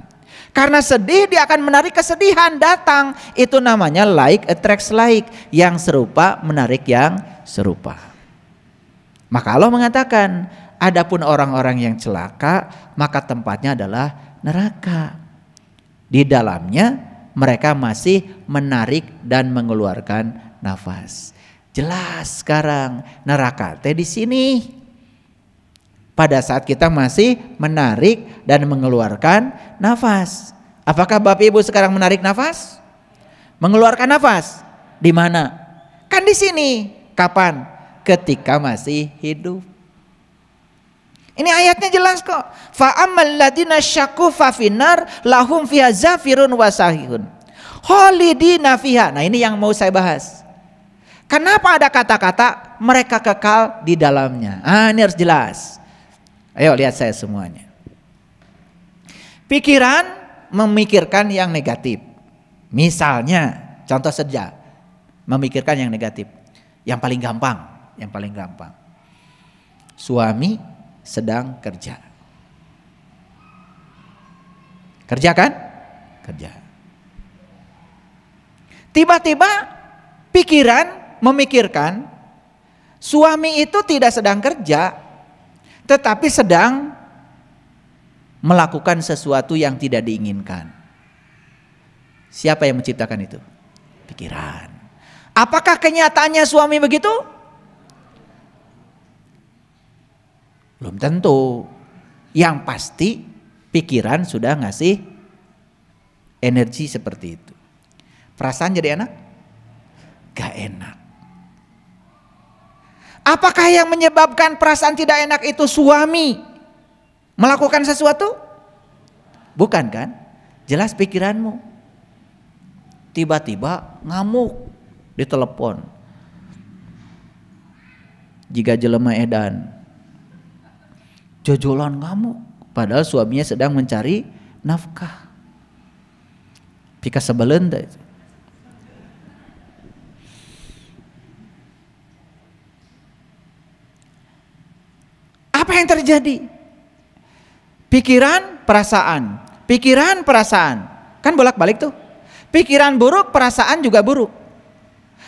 Karena sedih dia akan menarik kesedihan datang. Itu namanya like attracts like. Yang serupa menarik yang serupa. Maka Allah mengatakan, adapun orang-orang yang celaka maka tempatnya adalah neraka. Di dalamnya mereka masih menarik dan mengeluarkan nafas. Jelas sekarang neraka teh di sini. Pada saat kita masih menarik dan mengeluarkan nafas. Apakah Bapak Ibu sekarang menarik nafas? Mengeluarkan nafas di mana? Kan di sini. Kapan? Ketika masih hidup. Ini ayatnya jelas kok. Fa'amal ladina syaku fafinar lahum fiha zafirun wasahihun. Holidina fiha. Nah ini yang mau saya bahas. Kenapa ada kata-kata mereka kekal di dalamnya? Ah, ini harus jelas. Ayo lihat saya semuanya. Pikiran memikirkan yang negatif. Misalnya, contoh saja, memikirkan yang negatif. Yang paling gampang, yang paling gampang. Suami sedang kerja. Kerja kan? Kerja. Tiba-tiba pikiran memikirkan suami itu tidak sedang kerja, tetapi sedang melakukan sesuatu yang tidak diinginkan. Siapa yang menciptakan itu? Pikiran. Apakah kenyataannya suami begitu? Belum tentu. Yang pasti pikiran sudah ngasih energi seperti itu. Perasaan jadi enak? Gak enak. Apakah yang menyebabkan perasaan tidak enak itu suami melakukan sesuatu? Bukan kan? Jelas pikiranmu. Tiba-tiba ngamuk di telepon. Jika jelema edan jojolan ngamuk padahal suaminya sedang mencari nafkah. Pika sebelen terjadi. Pikiran, perasaan. Pikiran, perasaan. Kan bolak-balik tuh. Pikiran buruk, perasaan juga buruk.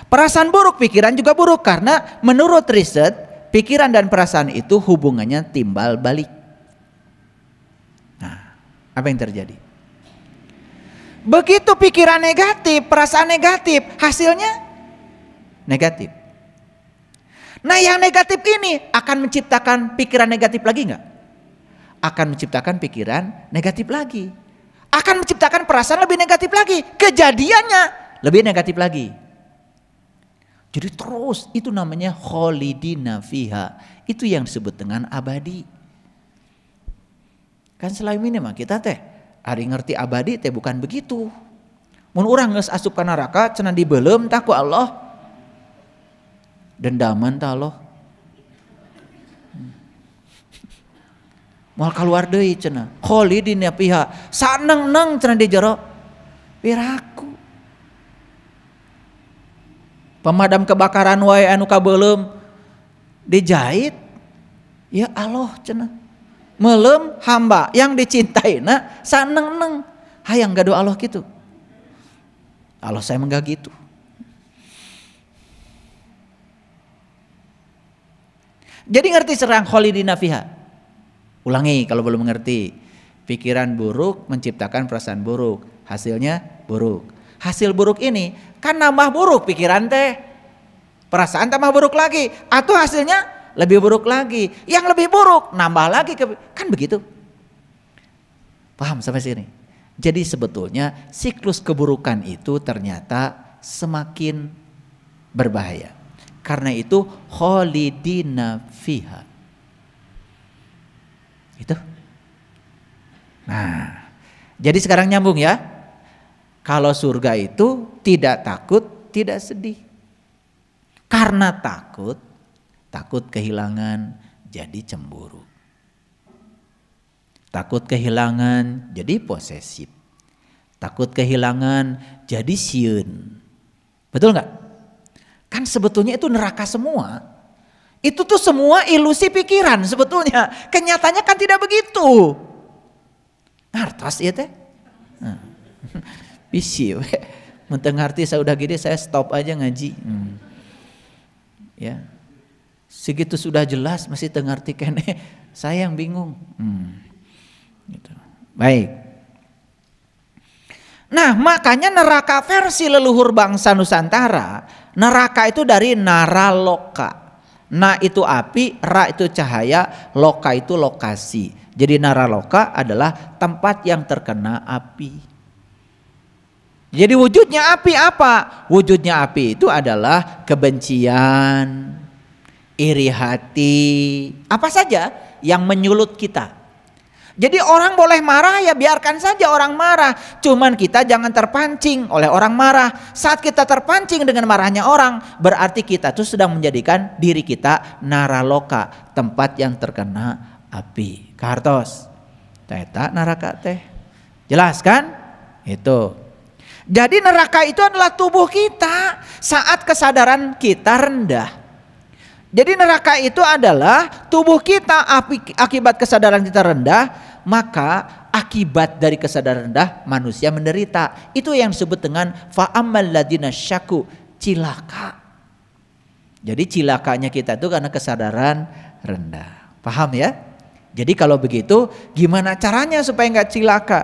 Perasaan buruk, pikiran juga buruk karena menurut riset, pikiran dan perasaan itu hubungannya timbal balik. Nah, apa yang terjadi? Begitu pikiran negatif, perasaan negatif, hasilnya negatif. Nah yang negatif ini akan menciptakan pikiran negatif lagi nggak? Akan menciptakan pikiran negatif lagi. Akan menciptakan perasaan lebih negatif lagi. Kejadiannya lebih negatif lagi. Jadi terus itu namanya kholidina fiha. Itu yang disebut dengan abadi. Kan selain ini mah kita teh hari ngerti abadi teh bukan begitu. Mun orang nges asup ke neraka cenah dibeleum tak ku Allah dendaman ta loh mal keluar deh cenah kholidin ya pihak sanang neng cina di jero piraku pemadam kebakaran wae anu dijahit ya Allah cenah melem hamba yang dicintai nak sanang neng hayang gaduh Allah gitu Allah saya menggak gitu Jadi ngerti serang kholidina fiha. Ulangi kalau belum mengerti. Pikiran buruk menciptakan perasaan buruk, hasilnya buruk. Hasil buruk ini kan nambah buruk pikiran teh. Perasaan tambah buruk lagi atau hasilnya lebih buruk lagi. Yang lebih buruk nambah lagi ke, kan begitu. Paham sampai sini? Jadi sebetulnya siklus keburukan itu ternyata semakin berbahaya. Karena itu kholidina fiha. Itu. Nah, jadi sekarang nyambung ya. Kalau surga itu tidak takut, tidak sedih. Karena takut, takut kehilangan, jadi cemburu. Takut kehilangan, jadi posesif. Takut kehilangan, jadi siun. Betul nggak? Kan sebetulnya itu neraka semua. Itu tuh semua ilusi pikiran sebetulnya. Kenyataannya kan tidak begitu. Ngartos ya teh. Hmm. Bisi we. Mentengarti saya udah gini saya stop aja ngaji. Hmm. Ya. Segitu sudah jelas masih tengarti kene. Saya yang bingung. Hmm. Gitu. Baik. Nah makanya neraka versi leluhur bangsa Nusantara Neraka itu dari naraloka. Na itu api, ra itu cahaya, loka itu lokasi. Jadi naraloka adalah tempat yang terkena api. Jadi wujudnya api apa? Wujudnya api itu adalah kebencian, iri hati, apa saja yang menyulut kita. Jadi orang boleh marah ya biarkan saja orang marah. Cuman kita jangan terpancing oleh orang marah. Saat kita terpancing dengan marahnya orang, berarti kita tuh sedang menjadikan diri kita naraloka, tempat yang terkena api. Kartos. Teta neraka teh. Jelas kan? Itu. Jadi neraka itu adalah tubuh kita saat kesadaran kita rendah. Jadi neraka itu adalah tubuh kita api, akibat kesadaran kita rendah maka akibat dari kesadaran rendah manusia menderita. Itu yang disebut dengan fa'amal ladina syaku, cilaka. Jadi cilakanya kita itu karena kesadaran rendah. Paham ya? Jadi kalau begitu gimana caranya supaya nggak cilaka?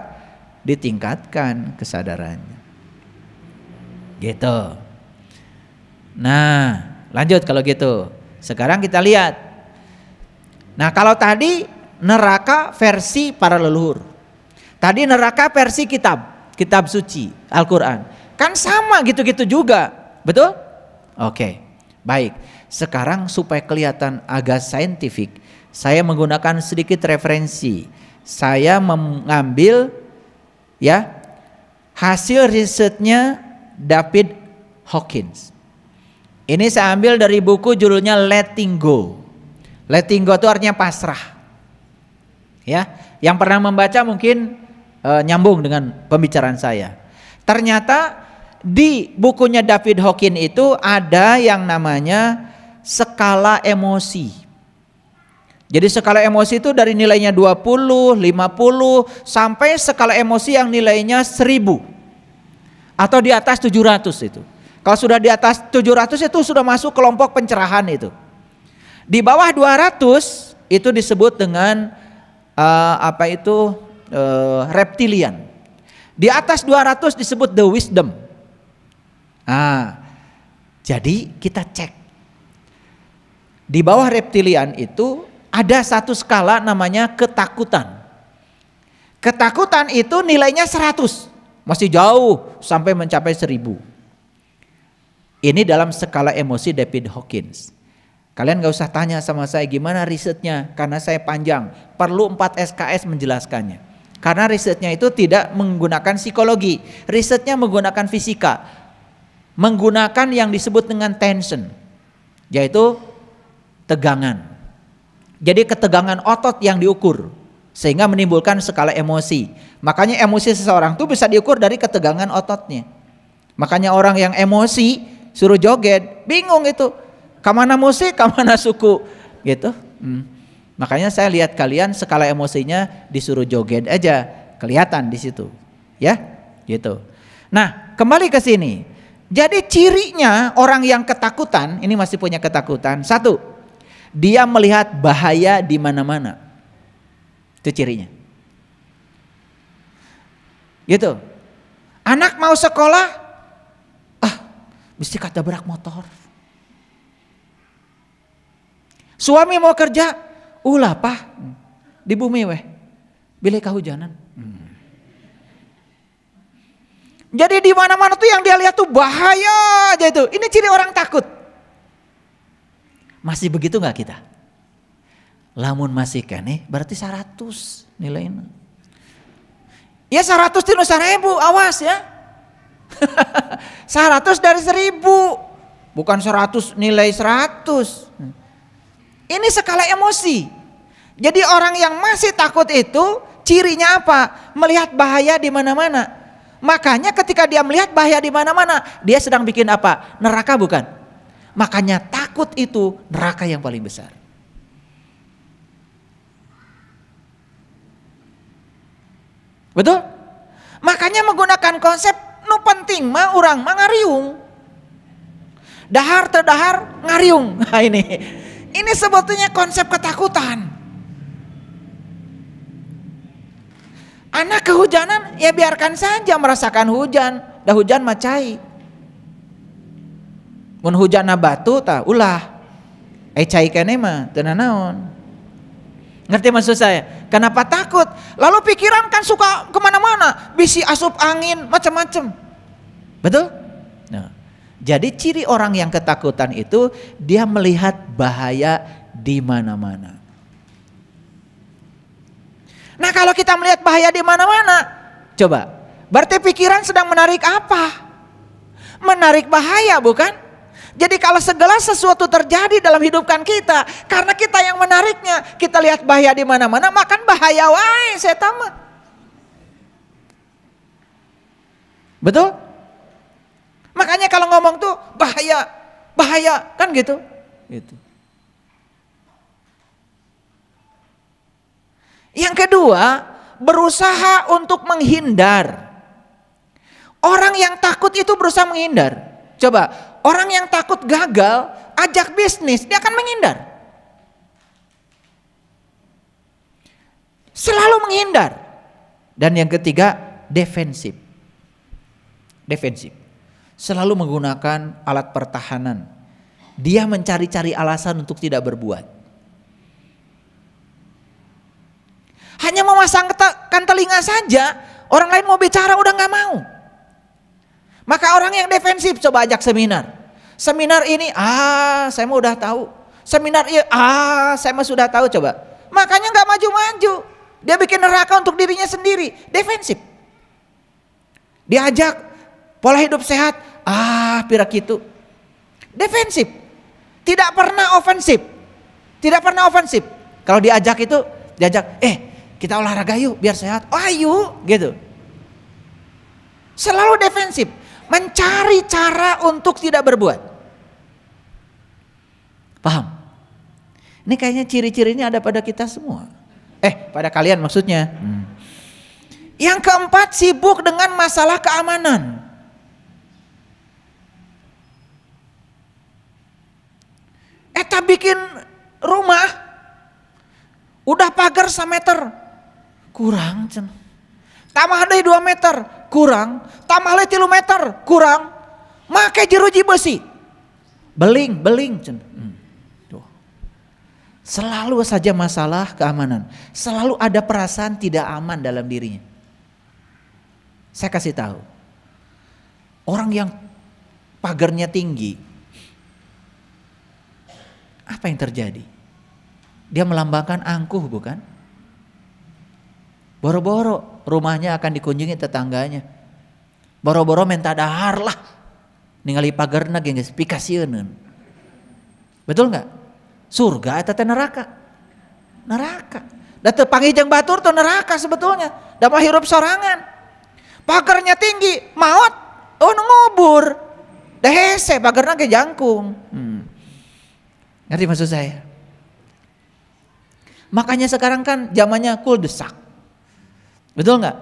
Ditingkatkan kesadarannya. Gitu. Nah, lanjut kalau gitu. Sekarang kita lihat. Nah, kalau tadi neraka versi para leluhur. Tadi neraka versi kitab, kitab suci, Al-Qur'an. Kan sama gitu-gitu juga, betul? Oke. Baik. Sekarang supaya kelihatan agak saintifik, saya menggunakan sedikit referensi. Saya mengambil ya hasil risetnya David Hawkins. Ini saya ambil dari buku judulnya Letting Go. Letting go itu artinya pasrah ya. Yang pernah membaca mungkin e, nyambung dengan pembicaraan saya. Ternyata di bukunya David Hawking itu ada yang namanya skala emosi. Jadi skala emosi itu dari nilainya 20, 50 sampai skala emosi yang nilainya 1000 atau di atas 700 itu. Kalau sudah di atas 700 itu sudah masuk kelompok pencerahan itu. Di bawah 200 itu disebut dengan uh, apa itu uh, reptilian. Di atas 200 disebut the wisdom. Nah, jadi kita cek. Di bawah reptilian itu ada satu skala namanya ketakutan. Ketakutan itu nilainya 100. Masih jauh sampai mencapai 1000. Ini dalam skala emosi David Hawkins. Kalian gak usah tanya sama saya gimana risetnya karena saya panjang. Perlu 4 SKS menjelaskannya. Karena risetnya itu tidak menggunakan psikologi. Risetnya menggunakan fisika. Menggunakan yang disebut dengan tension. Yaitu tegangan. Jadi ketegangan otot yang diukur sehingga menimbulkan skala emosi. Makanya emosi seseorang itu bisa diukur dari ketegangan ototnya. Makanya orang yang emosi suruh joget, bingung itu kamana musik, kamana suku gitu. Hmm. Makanya saya lihat kalian skala emosinya disuruh joget aja, kelihatan di situ. Ya, gitu. Nah, kembali ke sini. Jadi cirinya orang yang ketakutan, ini masih punya ketakutan. Satu, dia melihat bahaya di mana-mana. Itu cirinya. Gitu. Anak mau sekolah, ah, mesti kata berak motor. Suami mau kerja, ulah pah di bumi weh. Bila kehujanan. Hmm. Jadi di mana-mana tuh yang dia lihat tuh bahaya aja itu. Ini ciri orang takut. Masih begitu nggak kita? Lamun masih kene berarti 100 nilainya. Ya 100 tinus ribu, awas ya. Seratus dari seribu, Bukan seratus nilai seratus. Ini skala emosi. Jadi orang yang masih takut itu cirinya apa? Melihat bahaya di mana-mana. Makanya ketika dia melihat bahaya di mana-mana, dia sedang bikin apa? Neraka bukan? Makanya takut itu neraka yang paling besar. Betul? Makanya menggunakan konsep nu penting mah orang mah Dahar terdahar ngariung. Nah ini ini sebetulnya konsep ketakutan. Anak kehujanan ya biarkan saja merasakan hujan. Dah hujan macai. Mun hujan batu ta ulah. Eh cai kene mah teu naon. Ngerti maksud saya? Kenapa takut? Lalu pikiran kan suka kemana-mana, bisi asup angin, macam-macam. Betul? Jadi ciri orang yang ketakutan itu dia melihat bahaya di mana-mana. Nah, kalau kita melihat bahaya di mana-mana, coba. Berarti pikiran sedang menarik apa? Menarik bahaya, bukan? Jadi kalau segala sesuatu terjadi dalam hidupkan kita, karena kita yang menariknya, kita lihat bahaya di mana-mana, makan bahaya wae, saya tamat. Betul? Makanya kalau ngomong tuh bahaya, bahaya kan gitu. Gitu. Yang kedua, berusaha untuk menghindar. Orang yang takut itu berusaha menghindar. Coba, orang yang takut gagal, ajak bisnis, dia akan menghindar. Selalu menghindar. Dan yang ketiga, defensif. Defensif selalu menggunakan alat pertahanan. Dia mencari-cari alasan untuk tidak berbuat. Hanya memasangkan telinga saja, orang lain mau bicara udah nggak mau. Maka orang yang defensif coba ajak seminar. Seminar ini, ah saya mau udah tahu. Seminar ini, iya, ah saya mah sudah tahu coba. Makanya nggak maju-maju. Dia bikin neraka untuk dirinya sendiri, defensif. Diajak pola hidup sehat, ah pira itu Defensif. Tidak pernah ofensif. Tidak pernah ofensif. Kalau diajak itu diajak, "Eh, kita olahraga yuk biar sehat." Oh, ayo gitu. Selalu defensif, mencari cara untuk tidak berbuat. Paham? Ini kayaknya ciri-cirinya ada pada kita semua. Eh, pada kalian maksudnya. Hmm. Yang keempat sibuk dengan masalah keamanan. Kita bikin rumah, udah pagar meter, kurang cen. Tambah deh dua meter, kurang. Tambah deh kilometer meter, kurang. Make jeruji besi. Beling, beling cen. Hmm. Selalu saja masalah keamanan. Selalu ada perasaan tidak aman dalam dirinya. Saya kasih tahu. Orang yang pagarnya tinggi, apa yang terjadi? Dia melambangkan angkuh bukan? Boro-boro rumahnya akan dikunjungi tetangganya. Boro-boro minta dahar lah. Ningali pagarna gengis pikasieun. Betul nggak? Surga atau neraka? Neraka. Dan jang batur tuh neraka sebetulnya. Dan hirup sorangan. Pagarnya tinggi, maut, oh ngubur. Dehese pagar ke jangkung. Hmm. Ngerti maksud saya? Makanya sekarang kan zamannya cool desak. Betul nggak?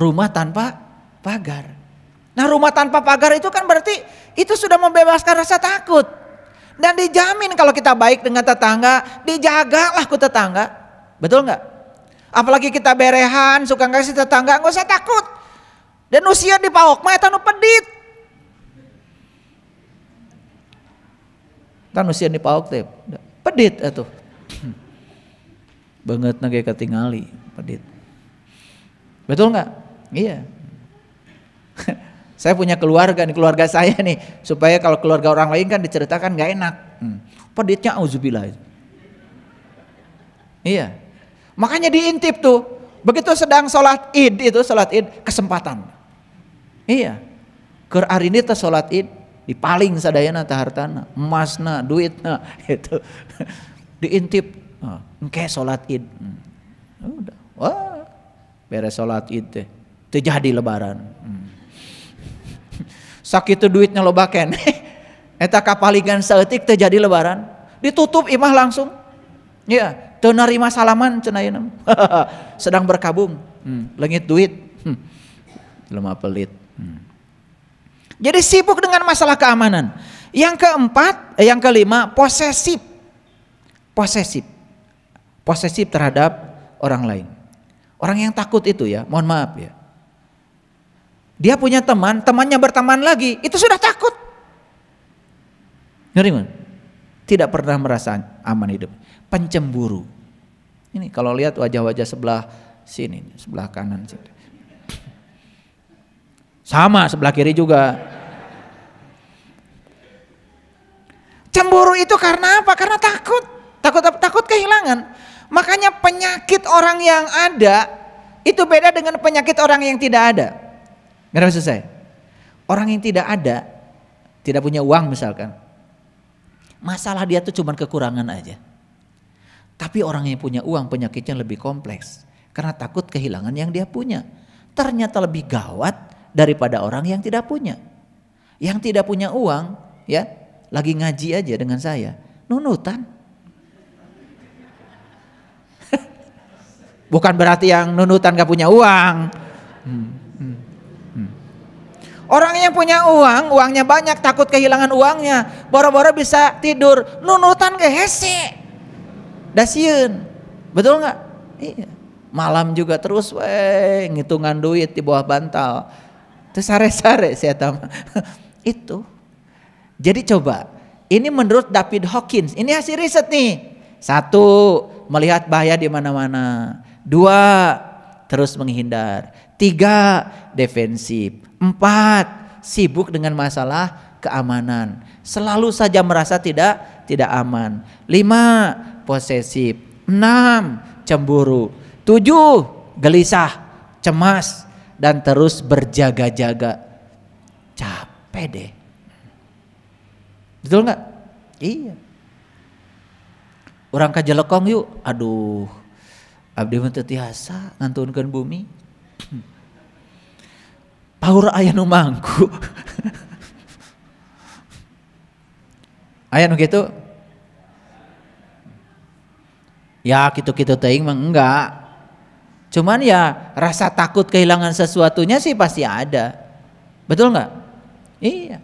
Rumah tanpa pagar. Nah rumah tanpa pagar itu kan berarti itu sudah membebaskan rasa takut. Dan dijamin kalau kita baik dengan tetangga, dijagalah ku tetangga. Betul nggak? Apalagi kita berehan, suka ngasih tetangga, nggak usah takut. Dan usia di paok, mah pedit. kan manusia nipaok teh pedit atuh banget nage ketingali pedit betul nggak iya saya punya keluarga nih keluarga saya nih supaya kalau keluarga orang lain kan diceritakan nggak enak hmm. peditnya auzubillah iya makanya diintip tuh begitu sedang sholat id itu sholat id kesempatan iya ker hari ini sholat id paling sadayana hartana emasna, duitna, itu diintip, ah, engke sholat id, hmm. ya udah, wah beres sholat id teh, terjadi lebaran. Hmm. Sakit duitnya lo baken, eta kapalingan seetik terjadi lebaran, ditutup imah langsung, ya yeah. salaman cenayana, sedang berkabung, hmm. lengit duit, hmm. lemah pelit. Hmm. Jadi sibuk dengan masalah keamanan. Yang keempat, eh, yang kelima, posesif. Posesif. Posesif terhadap orang lain. Orang yang takut itu ya, mohon maaf ya. Dia punya teman, temannya berteman lagi, itu sudah takut. Ngeri Ngerti Tidak pernah merasa aman hidup. Pencemburu. Ini kalau lihat wajah-wajah sebelah sini, sebelah kanan sini. Sama sebelah kiri juga. Cemburu itu karena apa? Karena takut. Takut takut kehilangan. Makanya penyakit orang yang ada itu beda dengan penyakit orang yang tidak ada. Nggak selesai Orang yang tidak ada, tidak punya uang misalkan. Masalah dia tuh cuman kekurangan aja. Tapi orang yang punya uang penyakitnya lebih kompleks. Karena takut kehilangan yang dia punya. Ternyata lebih gawat daripada orang yang tidak punya. Yang tidak punya uang, ya, lagi ngaji aja dengan saya, nunutan. Bukan berarti yang nunutan gak punya uang. Hmm, hmm, hmm, Orang yang punya uang, uangnya banyak, takut kehilangan uangnya. Boro-boro bisa tidur, nunutan ke hese. Dasiun. Betul nggak? Iya. Malam juga terus, weh, ngitungan duit di bawah bantal Tersare-sare saya tahu. itu. Jadi coba, ini menurut David Hawkins, ini hasil riset nih. Satu, melihat bahaya di mana-mana. Dua, terus menghindar. Tiga, defensif. Empat, sibuk dengan masalah keamanan. Selalu saja merasa tidak tidak aman. Lima, posesif. Enam, cemburu. Tujuh, gelisah, cemas dan terus berjaga-jaga. Capek deh. Betul nggak? Iya. Orang ke Jelekong yuk. Aduh. Abdi mah tiasa ngantunkeun bumi. Paur aya nu mangku. aya nu gitu? Ya gitu-gitu teuing mah enggak Cuman ya rasa takut kehilangan sesuatunya sih pasti ada. Betul nggak? Iya.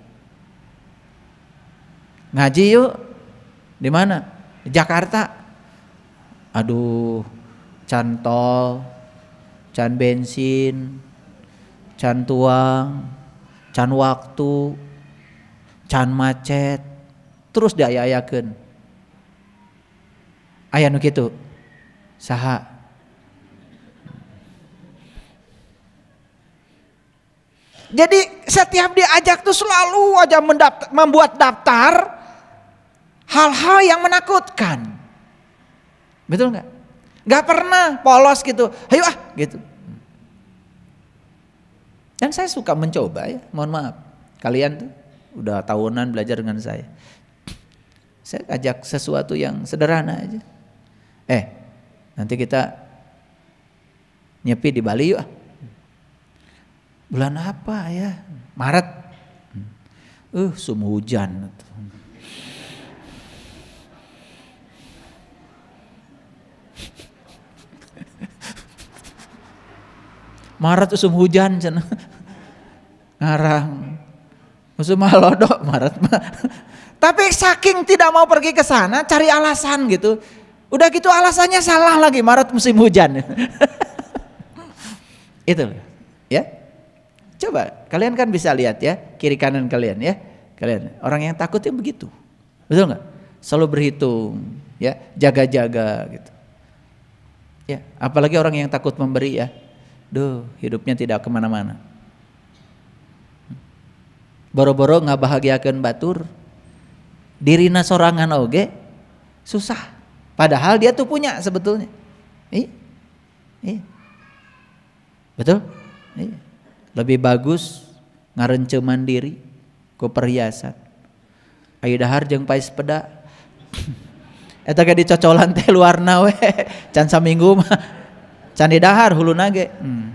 Ngaji yuk. Di mana? Jakarta. Aduh, can tol, can bensin, can tuang, can waktu, can macet, terus diayak-ayakin. Ayah nuk itu Saha? Jadi setiap diajak tuh selalu aja mendaftar, membuat daftar hal-hal yang menakutkan. Betul nggak? Nggak pernah polos gitu. Ayo ah gitu. Dan saya suka mencoba ya, mohon maaf. Kalian tuh udah tahunan belajar dengan saya. Saya ajak sesuatu yang sederhana aja. Eh, nanti kita nyepi di Bali yuk ah. Bulan apa ya? Maret. Eh, uh, sum hujan. Maret usum hujan cenah. Ngarang. Usum Maret Tapi saking tidak mau pergi ke sana cari alasan gitu. Udah gitu alasannya salah lagi Maret musim hujan. Itu ya. Coba kalian kan bisa lihat ya kiri kanan kalian ya. Kalian orang yang takut takutnya begitu. Betul nggak? Selalu berhitung ya, jaga-jaga gitu. Ya, apalagi orang yang takut memberi ya. Duh, hidupnya tidak kemana-mana. Boro-boro nggak bahagiakan batur, dirina sorangan oge, susah. Padahal dia tuh punya sebetulnya. Iya. Iya. Betul? Iya lebih bagus ngarence mandiri ku perhiasan ayo dahar jeng pais peda eta ge dicocolan teh luarna we can saminggu mah can di dahar hulu nage hmm.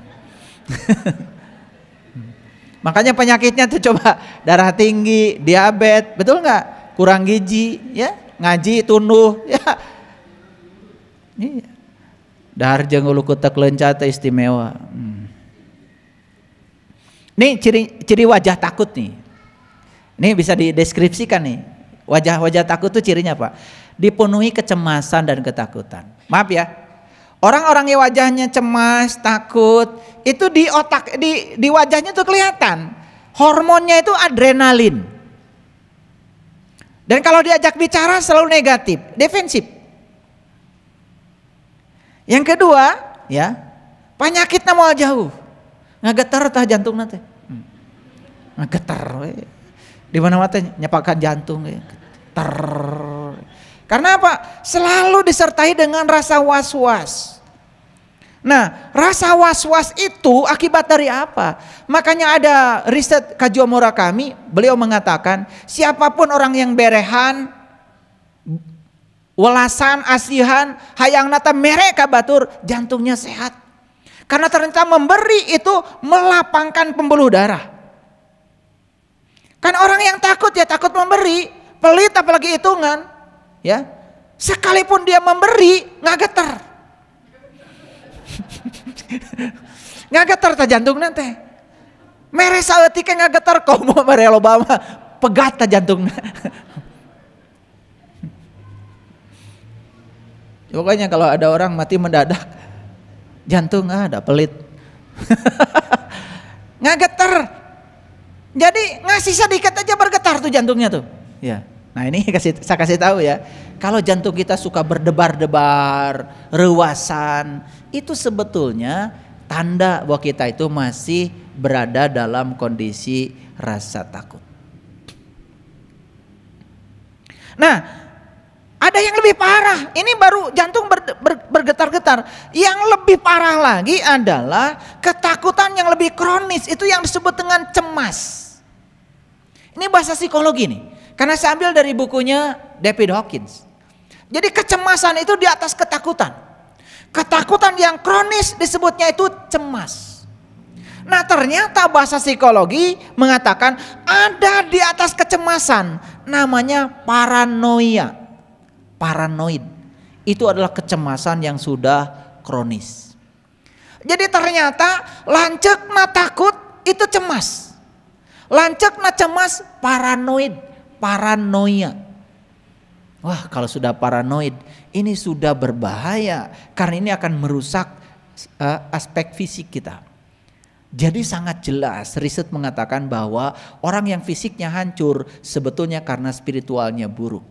makanya penyakitnya tuh coba darah tinggi diabetes betul nggak kurang gizi ya ngaji tunduh ya iya. dahar jeng ulu kutek lenca istimewa hmm. Ini ciri ciri wajah takut nih. Ini bisa dideskripsikan nih. Wajah-wajah takut tuh cirinya apa? Dipenuhi kecemasan dan ketakutan. Maaf ya. Orang-orang yang wajahnya cemas, takut, itu di otak di di wajahnya tuh kelihatan. Hormonnya itu adrenalin. Dan kalau diajak bicara selalu negatif, defensif. Yang kedua, ya, penyakitnya mau jauh. Ngegetar tah jantung nanti. Ah, getar eh. di mana mata nyepakan jantung we. Eh. getar karena apa selalu disertai dengan rasa was-was nah rasa was-was itu akibat dari apa makanya ada riset Kajuo kami beliau mengatakan siapapun orang yang berehan welasan asihan hayang nata mereka batur jantungnya sehat karena ternyata memberi itu melapangkan pembuluh darah Kan orang yang takut ya takut memberi, pelit apalagi hitungan, ya. Sekalipun dia memberi, nggak geter. nggak geter ta jantung nanti. Mere saeutik nggak geter komo mere loba mah pegat ta jantungna. Pokoknya kalau ada orang mati mendadak, jantung ah, ada pelit. nggak geter, jadi ngasih sedikit aja bergetar tuh jantungnya tuh. Ya. Nah ini kasih, saya kasih tahu ya. Kalau jantung kita suka berdebar-debar, rewasan, itu sebetulnya tanda bahwa kita itu masih berada dalam kondisi rasa takut. Nah, ada yang lebih parah, ini baru jantung ber, ber, bergetar-getar. Yang lebih parah lagi adalah ketakutan yang lebih kronis, itu yang disebut dengan cemas. Ini bahasa psikologi nih, karena saya ambil dari bukunya David Hawkins. Jadi kecemasan itu di atas ketakutan. Ketakutan yang kronis disebutnya itu cemas. Nah ternyata bahasa psikologi mengatakan ada di atas kecemasan namanya paranoia paranoid. Itu adalah kecemasan yang sudah kronis. Jadi ternyata lancek na takut itu cemas. Lancek na cemas paranoid, paranoia. Wah kalau sudah paranoid ini sudah berbahaya karena ini akan merusak uh, aspek fisik kita. Jadi sangat jelas riset mengatakan bahwa orang yang fisiknya hancur sebetulnya karena spiritualnya buruk.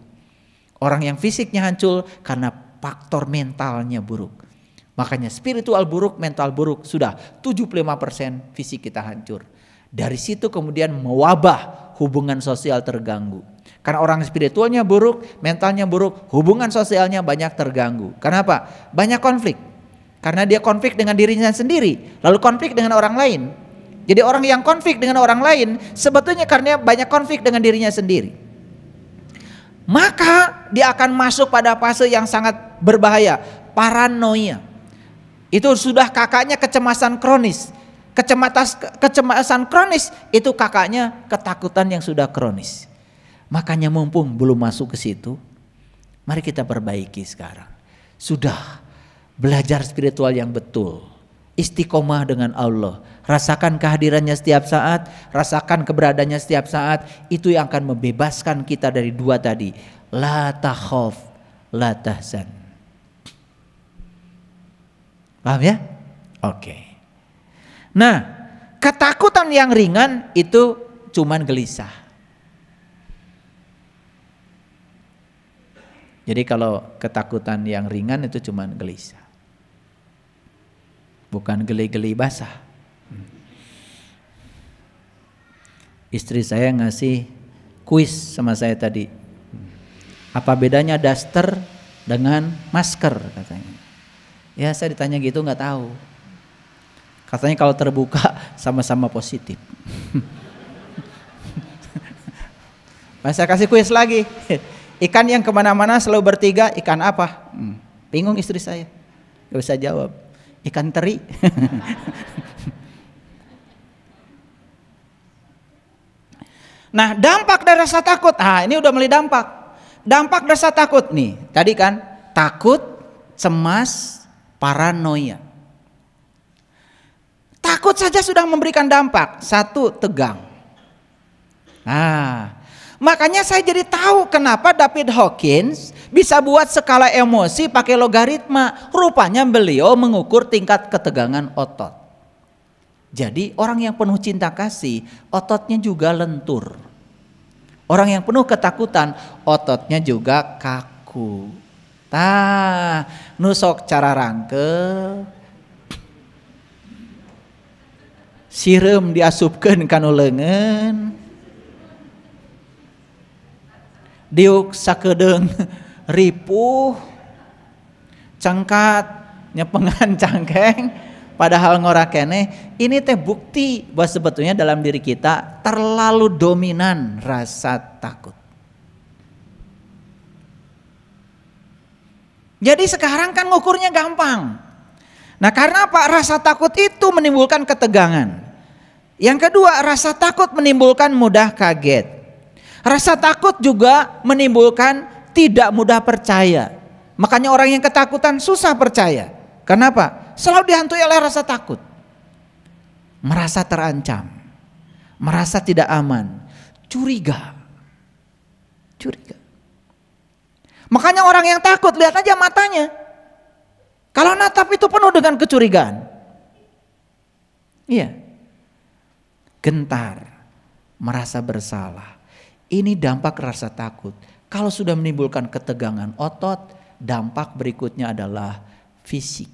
Orang yang fisiknya hancur karena faktor mentalnya buruk. Makanya spiritual buruk, mental buruk sudah 75% fisik kita hancur. Dari situ kemudian mewabah hubungan sosial terganggu. Karena orang spiritualnya buruk, mentalnya buruk, hubungan sosialnya banyak terganggu. Kenapa? Banyak konflik. Karena dia konflik dengan dirinya sendiri, lalu konflik dengan orang lain. Jadi orang yang konflik dengan orang lain sebetulnya karena banyak konflik dengan dirinya sendiri maka dia akan masuk pada fase yang sangat berbahaya, paranoia. Itu sudah kakaknya kecemasan kronis. Kecematas, kecemasan kronis itu kakaknya ketakutan yang sudah kronis. Makanya mumpung belum masuk ke situ, mari kita perbaiki sekarang. Sudah belajar spiritual yang betul istiqomah dengan Allah. Rasakan kehadirannya setiap saat, rasakan keberadaannya setiap saat. Itu yang akan membebaskan kita dari dua tadi. La tahof la tahzan. Paham ya? Oke. Nah, ketakutan yang ringan itu cuman gelisah. Jadi kalau ketakutan yang ringan itu cuman gelisah bukan geli-geli basah. Istri saya ngasih kuis sama saya tadi. Apa bedanya daster dengan masker katanya. Ya saya ditanya gitu nggak tahu. Katanya kalau terbuka sama-sama positif. Mas saya kasih kuis lagi. Ikan yang kemana-mana selalu bertiga, ikan apa? Hmm. Bingung istri saya. Gak bisa jawab ikan teri. nah, dampak dari rasa takut. Ah, ini udah mulai dampak. Dampak rasa takut nih. Tadi kan takut, cemas, paranoia. Takut saja sudah memberikan dampak. Satu, tegang. Nah, makanya saya jadi tahu kenapa David Hawkins bisa buat skala emosi pakai logaritma. Rupanya beliau mengukur tingkat ketegangan otot. Jadi orang yang penuh cinta kasih, ototnya juga lentur. Orang yang penuh ketakutan, ototnya juga kaku. Tah, nusok cara rangke. Sirem diasupkan kanu lengan. Diuk sakedeng ripuh, cengkat, nyepengan cangkeng, padahal ngorakene ini teh bukti bahwa sebetulnya dalam diri kita terlalu dominan rasa takut. Jadi sekarang kan ngukurnya gampang. Nah karena apa? Rasa takut itu menimbulkan ketegangan. Yang kedua rasa takut menimbulkan mudah kaget. Rasa takut juga menimbulkan tidak mudah percaya. Makanya orang yang ketakutan susah percaya. Kenapa? Selalu dihantui oleh rasa takut. Merasa terancam. Merasa tidak aman. Curiga. Curiga. Makanya orang yang takut lihat aja matanya. Kalau natap itu penuh dengan kecurigaan. Iya. Gentar. Merasa bersalah. Ini dampak rasa takut kalau sudah menimbulkan ketegangan otot, dampak berikutnya adalah fisik.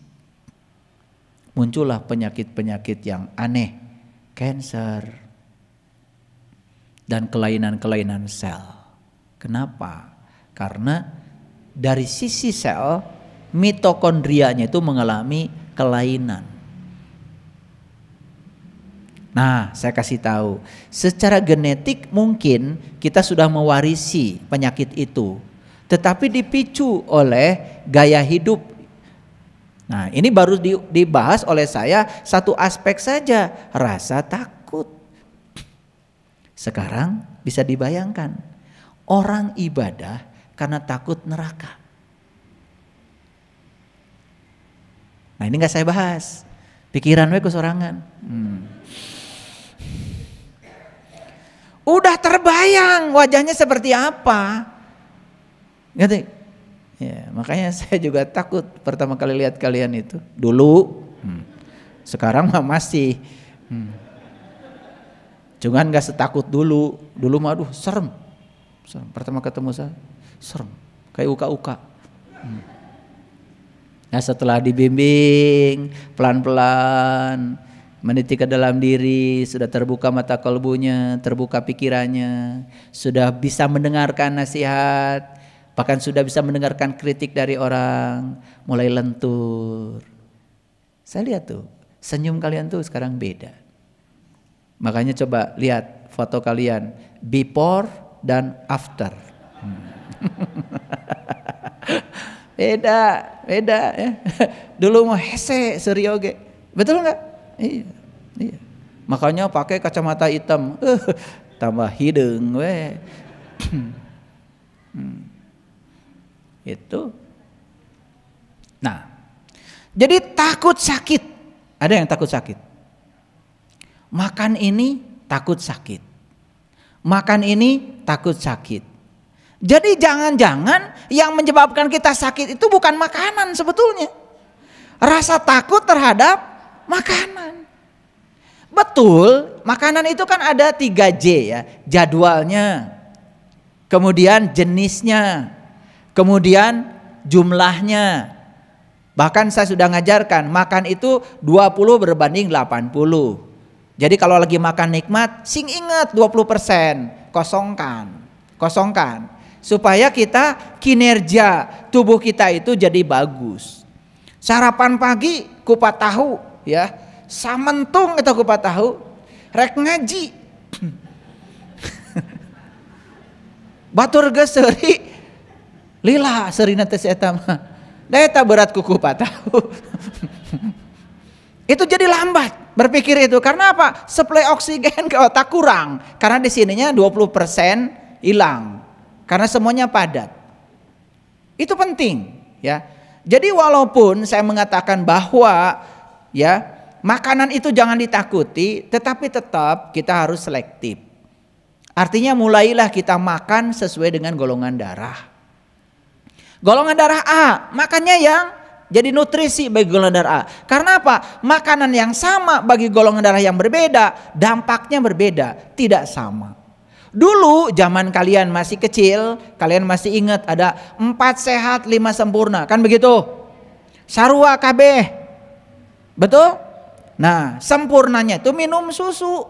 Muncullah penyakit-penyakit yang aneh, kanker, dan kelainan-kelainan sel. Kenapa? Karena dari sisi sel, mitokondrianya itu mengalami kelainan. Nah, saya kasih tahu, secara genetik mungkin kita sudah mewarisi penyakit itu, tetapi dipicu oleh gaya hidup. Nah, ini baru dibahas oleh saya satu aspek saja, rasa takut. Sekarang bisa dibayangkan, orang ibadah karena takut neraka. Nah, ini nggak saya bahas. Pikiran gue kesorangan. Hmm. Udah terbayang wajahnya seperti apa. Ngerti? Ya, makanya saya juga takut pertama kali lihat kalian itu. Dulu, hmm. sekarang mah masih. Hmm. Cuman gak setakut dulu. Dulu mah aduh serem. serem. Pertama ketemu saya, serem. Kayak uka-uka. Hmm. Nah setelah dibimbing pelan-pelan meniti ke dalam diri, sudah terbuka mata kalbunya, terbuka pikirannya, sudah bisa mendengarkan nasihat, bahkan sudah bisa mendengarkan kritik dari orang, mulai lentur. Saya lihat tuh, senyum kalian tuh sekarang beda. Makanya coba lihat foto kalian, before dan after. Hmm. beda, beda ya. Dulu mau hese, serioge. Betul nggak? Iya, iya. Makanya pakai kacamata hitam. Uh, tambah hidung we. hmm. Itu. Nah. Jadi takut sakit. Ada yang takut sakit. Makan ini takut sakit. Makan ini takut sakit. Jadi jangan-jangan yang menyebabkan kita sakit itu bukan makanan sebetulnya. Rasa takut terhadap makanan. Betul, makanan itu kan ada 3J ya, jadwalnya, kemudian jenisnya, kemudian jumlahnya. Bahkan saya sudah ngajarkan, makan itu 20 berbanding 80. Jadi kalau lagi makan nikmat, sing ingat 20%, kosongkan, kosongkan. Supaya kita kinerja tubuh kita itu jadi bagus. Sarapan pagi kupat tahu, ya samentung itu aku tahu rek ngaji batur geus seuri lila seurina teh eta mah da eta berat kuku tahu itu jadi lambat berpikir itu karena apa supply oksigen ke otak kurang karena di sininya 20% hilang karena semuanya padat itu penting ya jadi walaupun saya mengatakan bahwa ya makanan itu jangan ditakuti tetapi tetap kita harus selektif artinya mulailah kita makan sesuai dengan golongan darah golongan darah A makannya yang jadi nutrisi bagi golongan darah A karena apa makanan yang sama bagi golongan darah yang berbeda dampaknya berbeda tidak sama Dulu zaman kalian masih kecil, kalian masih ingat ada empat sehat lima sempurna, kan begitu? Sarua kabeh, Betul? Nah, sempurnanya itu minum susu.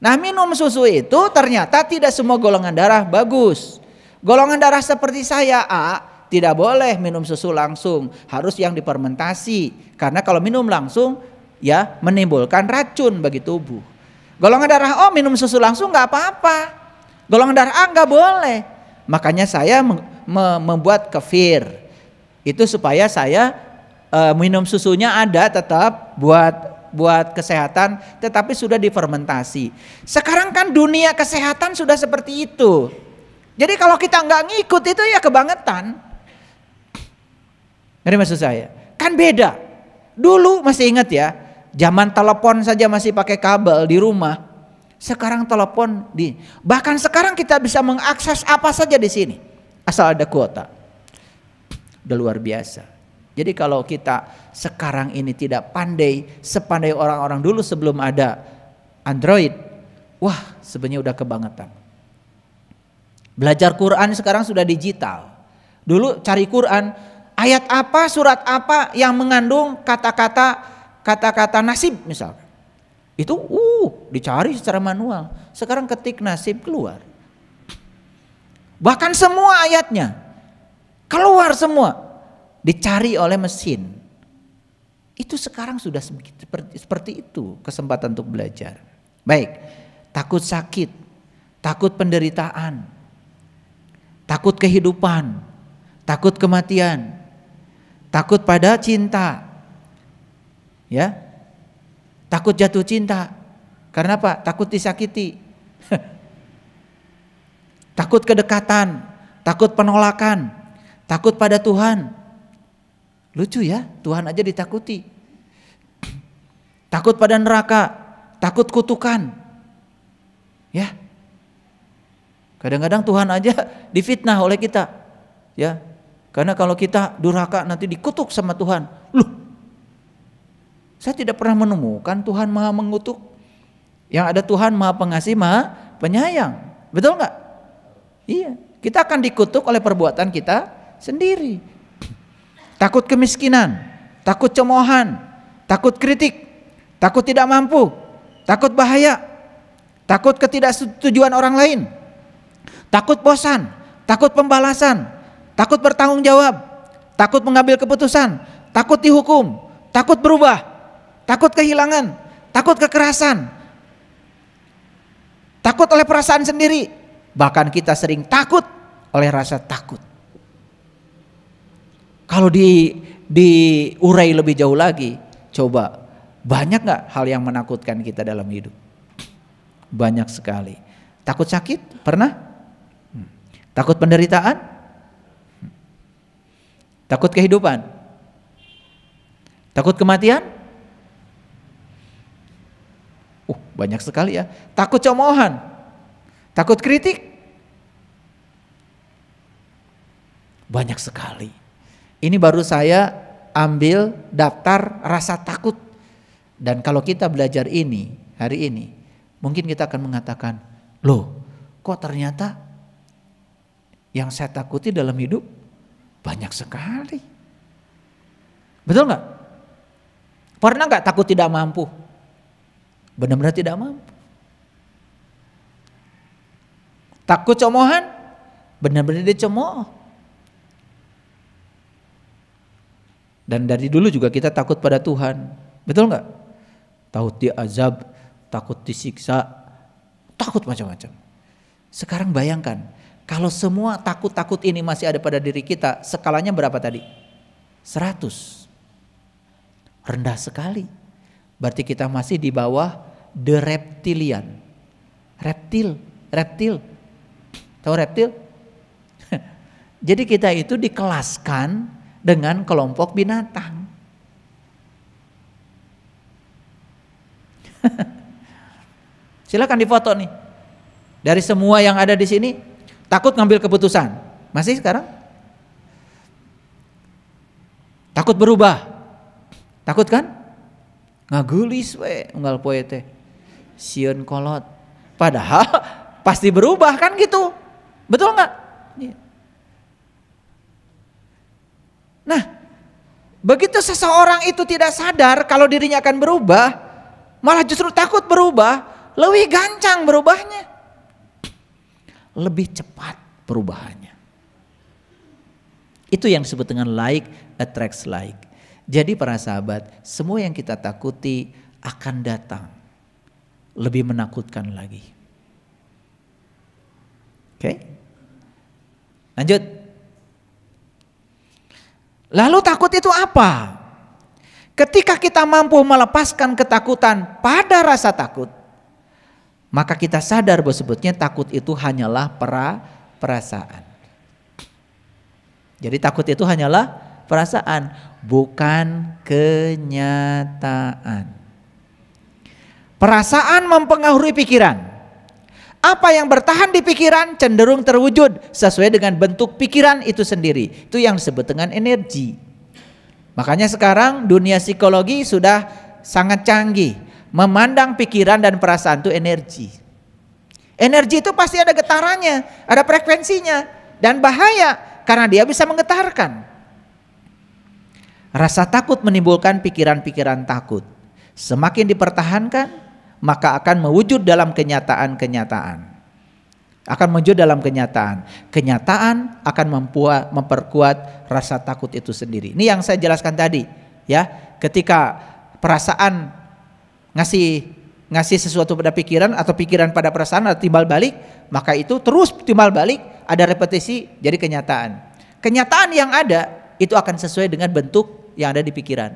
Nah, minum susu itu ternyata tidak semua golongan darah bagus. Golongan darah seperti saya A tidak boleh minum susu langsung, harus yang dipermentasi Karena kalau minum langsung ya menimbulkan racun bagi tubuh. Golongan darah O minum susu langsung nggak apa-apa. Golongan darah A nggak boleh. Makanya saya membuat kefir itu supaya saya uh, minum susunya ada tetap buat buat kesehatan tetapi sudah difermentasi. Sekarang kan dunia kesehatan sudah seperti itu. Jadi kalau kita nggak ngikut itu ya kebangetan. Ngerti maksud saya? Kan beda. Dulu masih ingat ya, zaman telepon saja masih pakai kabel di rumah. Sekarang telepon di bahkan sekarang kita bisa mengakses apa saja di sini asal ada kuota. Udah luar biasa. Jadi kalau kita sekarang ini tidak pandai sepandai orang-orang dulu sebelum ada Android, wah sebenarnya udah kebangetan. Belajar Quran sekarang sudah digital. Dulu cari Quran, ayat apa, surat apa yang mengandung kata-kata kata-kata nasib misalkan. Itu uh dicari secara manual. Sekarang ketik nasib keluar. Bahkan semua ayatnya keluar semua dicari oleh mesin. Itu sekarang sudah seperti, itu kesempatan untuk belajar. Baik, takut sakit, takut penderitaan, takut kehidupan, takut kematian, takut pada cinta. Ya. Takut jatuh cinta. Karena apa? Takut disakiti. takut kedekatan, takut penolakan, takut pada Tuhan, Lucu ya, Tuhan aja ditakuti. Takut pada neraka, takut kutukan. Ya. Kadang-kadang Tuhan aja difitnah oleh kita. Ya. Karena kalau kita durhaka nanti dikutuk sama Tuhan. Loh. Saya tidak pernah menemukan Tuhan Maha mengutuk. Yang ada Tuhan Maha Pengasih, Maha Penyayang. Betul nggak? Iya. Kita akan dikutuk oleh perbuatan kita sendiri takut kemiskinan, takut cemoohan, takut kritik, takut tidak mampu, takut bahaya, takut ketidaksetujuan orang lain, takut bosan, takut pembalasan, takut bertanggung jawab, takut mengambil keputusan, takut dihukum, takut berubah, takut kehilangan, takut kekerasan, takut oleh perasaan sendiri, bahkan kita sering takut oleh rasa takut. Kalau di diurai lebih jauh lagi, coba banyak nggak hal yang menakutkan kita dalam hidup? Banyak sekali. Takut sakit? Pernah? Hmm. Takut penderitaan? Hmm. Takut kehidupan? Takut kematian? Uh, banyak sekali ya. Takut comohan? Takut kritik? Banyak sekali. Ini baru saya ambil daftar rasa takut. Dan kalau kita belajar ini hari ini, mungkin kita akan mengatakan, "Loh, kok ternyata yang saya takuti dalam hidup banyak sekali." Betul nggak? Pernah nggak takut tidak mampu? Benar-benar tidak mampu. Takut comohan? Benar-benar dia Dan dari dulu juga kita takut pada Tuhan. Betul nggak? Takut di azab, takut disiksa, takut macam-macam. Sekarang bayangkan, kalau semua takut-takut ini masih ada pada diri kita, skalanya berapa tadi? Seratus. Rendah sekali. Berarti kita masih di bawah the reptilian. Reptil, reptil. Tahu reptil? Jadi kita itu dikelaskan dengan kelompok binatang. Silakan difoto nih. Dari semua yang ada di sini, takut ngambil keputusan. Masih sekarang? Takut berubah. Takut kan? Ngagulis we, unggal poe teh. Sieun kolot. Padahal pasti berubah kan gitu. Betul nggak? Iya. Nah, begitu seseorang itu tidak sadar kalau dirinya akan berubah, malah justru takut berubah, lebih gancang berubahnya. Lebih cepat perubahannya. Itu yang disebut dengan like attracts like. Jadi para sahabat, semua yang kita takuti akan datang. Lebih menakutkan lagi. Oke. Okay? Lanjut. Lalu takut itu apa? Ketika kita mampu melepaskan ketakutan pada rasa takut, maka kita sadar bahwa sebetulnya takut itu hanyalah pra perasaan. Jadi takut itu hanyalah perasaan, bukan kenyataan. Perasaan mempengaruhi pikiran apa yang bertahan di pikiran cenderung terwujud sesuai dengan bentuk pikiran itu sendiri. Itu yang disebut dengan energi. Makanya sekarang dunia psikologi sudah sangat canggih. Memandang pikiran dan perasaan itu energi. Energi itu pasti ada getarannya, ada frekuensinya dan bahaya karena dia bisa menggetarkan. Rasa takut menimbulkan pikiran-pikiran takut. Semakin dipertahankan, maka akan mewujud dalam kenyataan-kenyataan. Akan mewujud dalam kenyataan. Kenyataan akan mempuat, memperkuat rasa takut itu sendiri. Ini yang saya jelaskan tadi, ya. Ketika perasaan ngasih ngasih sesuatu pada pikiran atau pikiran pada perasaan atau timbal balik, maka itu terus timbal balik, ada repetisi jadi kenyataan. Kenyataan yang ada itu akan sesuai dengan bentuk yang ada di pikiran.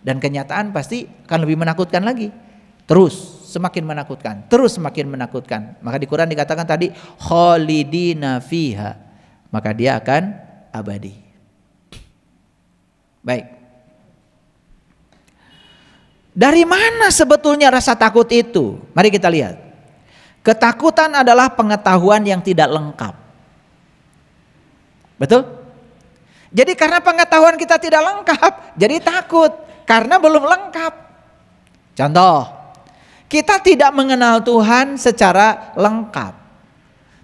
Dan kenyataan pasti akan lebih menakutkan lagi. Terus semakin menakutkan, terus semakin menakutkan. Maka di Quran dikatakan tadi khalidina fiha, maka dia akan abadi. Baik. Dari mana sebetulnya rasa takut itu? Mari kita lihat. Ketakutan adalah pengetahuan yang tidak lengkap. Betul? Jadi karena pengetahuan kita tidak lengkap, jadi takut karena belum lengkap. Contoh, kita tidak mengenal Tuhan secara lengkap.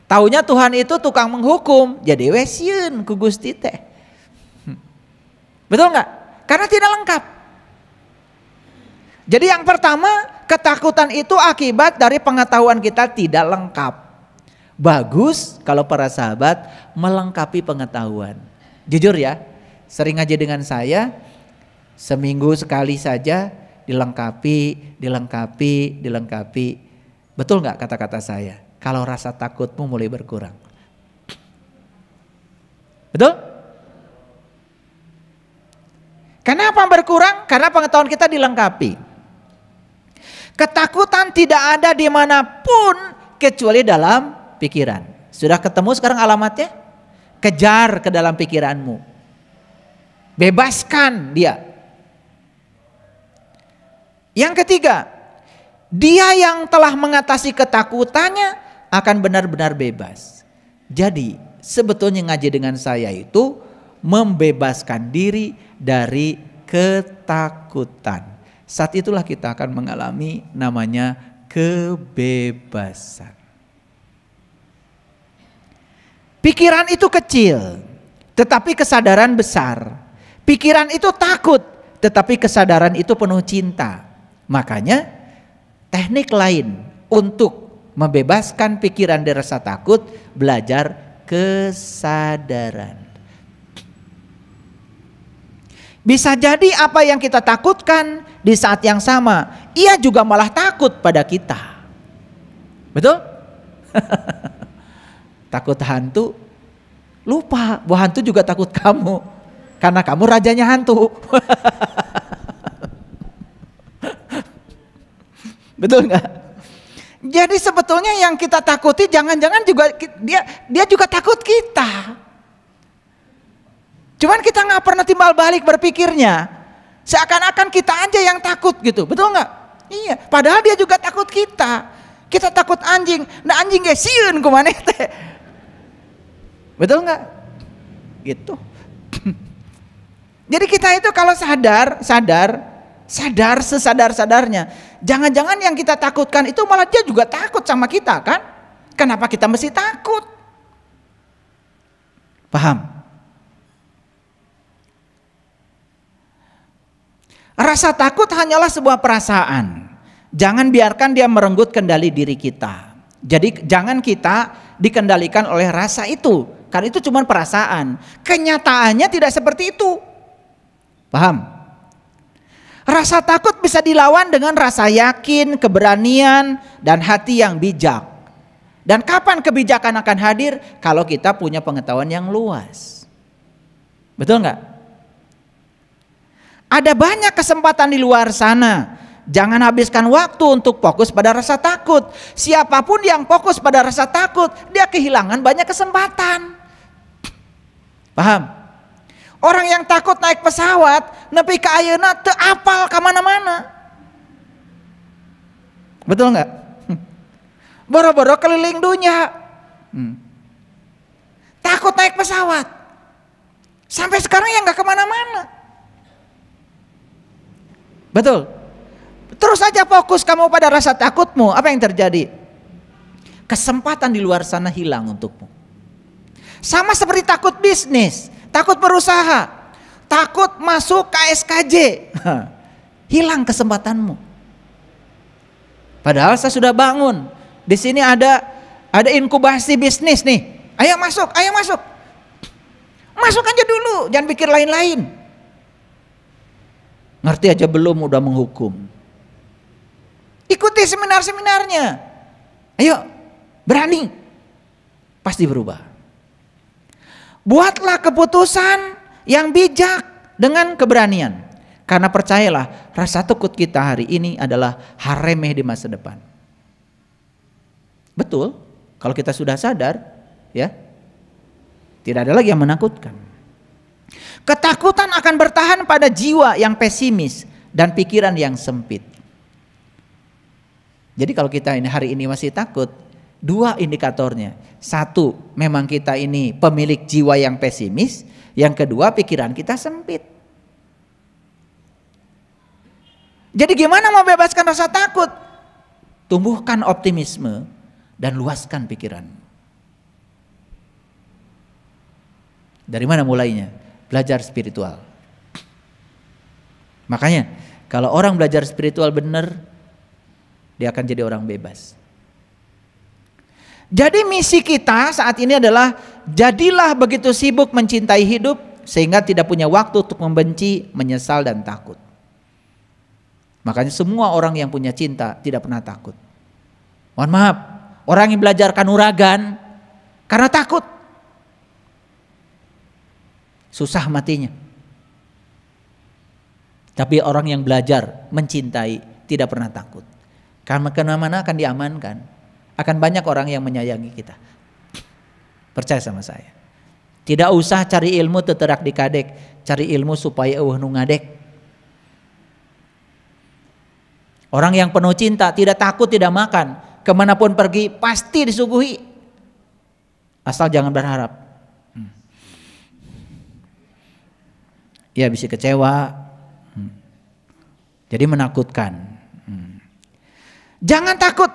Tahunya Tuhan itu tukang menghukum, jadi wesiun ku Gusti teh. Hmm. Betul nggak? Karena tidak lengkap. Jadi yang pertama, ketakutan itu akibat dari pengetahuan kita tidak lengkap. Bagus kalau para sahabat melengkapi pengetahuan. Jujur ya, sering aja dengan saya, seminggu sekali saja dilengkapi, dilengkapi, dilengkapi. Betul nggak kata-kata saya? Kalau rasa takutmu mulai berkurang. Betul? Kenapa berkurang? Karena pengetahuan kita dilengkapi. Ketakutan tidak ada dimanapun kecuali dalam pikiran. Sudah ketemu sekarang alamatnya? Kejar ke dalam pikiranmu. Bebaskan dia yang ketiga, dia yang telah mengatasi ketakutannya akan benar-benar bebas. Jadi, sebetulnya ngaji dengan saya itu membebaskan diri dari ketakutan. Saat itulah kita akan mengalami namanya kebebasan. Pikiran itu kecil, tetapi kesadaran besar. Pikiran itu takut, tetapi kesadaran itu penuh cinta. Makanya teknik lain untuk membebaskan pikiran dari rasa takut, belajar kesadaran. Bisa jadi apa yang kita takutkan di saat yang sama, ia juga malah takut pada kita. Betul? takut hantu, lupa bahwa hantu juga takut kamu. Karena kamu rajanya hantu. Betul nggak? Jadi sebetulnya yang kita takuti jangan-jangan juga dia dia juga takut kita. Cuman kita nggak pernah timbal balik berpikirnya. Seakan-akan kita aja yang takut gitu, betul nggak? Iya. Padahal dia juga takut kita. Kita takut anjing. Nah anjing gak siun kemana teh? Betul nggak? Gitu. Jadi kita itu kalau sadar, sadar Sadar sesadar-sadarnya. Jangan-jangan yang kita takutkan itu malah dia juga takut sama kita kan? Kenapa kita mesti takut? Paham? Rasa takut hanyalah sebuah perasaan. Jangan biarkan dia merenggut kendali diri kita. Jadi jangan kita dikendalikan oleh rasa itu. Karena itu cuma perasaan. Kenyataannya tidak seperti itu. Paham? Rasa takut bisa dilawan dengan rasa yakin, keberanian, dan hati yang bijak. Dan kapan kebijakan akan hadir? Kalau kita punya pengetahuan yang luas. Betul nggak? Ada banyak kesempatan di luar sana. Jangan habiskan waktu untuk fokus pada rasa takut. Siapapun yang fokus pada rasa takut, dia kehilangan banyak kesempatan. Paham? Orang yang takut naik pesawat, nepi ke ayeuna teu apal ka mana-mana. Betul nggak? Boro-boro keliling dunia. Hmm. Takut naik pesawat. Sampai sekarang ya nggak kemana-mana. Betul. Terus saja fokus kamu pada rasa takutmu. Apa yang terjadi? Kesempatan di luar sana hilang untukmu. Sama seperti takut bisnis takut berusaha, takut masuk KSKJ. Hilang kesempatanmu. Padahal saya sudah bangun. Di sini ada ada inkubasi bisnis nih. Ayo masuk, ayo masuk. Masuk aja dulu, jangan pikir lain-lain. Ngerti aja belum udah menghukum. Ikuti seminar-seminarnya. Ayo, berani. Pasti berubah. Buatlah keputusan yang bijak dengan keberanian. Karena percayalah, rasa takut kita hari ini adalah haremeh di masa depan. Betul, kalau kita sudah sadar, ya, tidak ada lagi yang menakutkan. Ketakutan akan bertahan pada jiwa yang pesimis dan pikiran yang sempit. Jadi kalau kita ini hari ini masih takut, Dua indikatornya. Satu, memang kita ini pemilik jiwa yang pesimis. Yang kedua, pikiran kita sempit. Jadi gimana mau bebaskan rasa takut? Tumbuhkan optimisme dan luaskan pikiran. Dari mana mulainya? Belajar spiritual. Makanya kalau orang belajar spiritual benar, dia akan jadi orang bebas. Jadi misi kita saat ini adalah jadilah begitu sibuk mencintai hidup sehingga tidak punya waktu untuk membenci, menyesal dan takut. Makanya semua orang yang punya cinta tidak pernah takut. Mohon maaf, orang yang belajar kanuragan karena takut. Susah matinya. Tapi orang yang belajar mencintai tidak pernah takut. Karena kemana-mana akan diamankan akan banyak orang yang menyayangi kita. Percaya sama saya. Tidak usah cari ilmu teterak dikadek, cari ilmu supaya eueuh nu ngadek. Orang yang penuh cinta, tidak takut, tidak makan, kemanapun pergi pasti disuguhi. Asal jangan berharap. Ya bisa kecewa. Hmm. Jadi menakutkan. Hmm. Jangan takut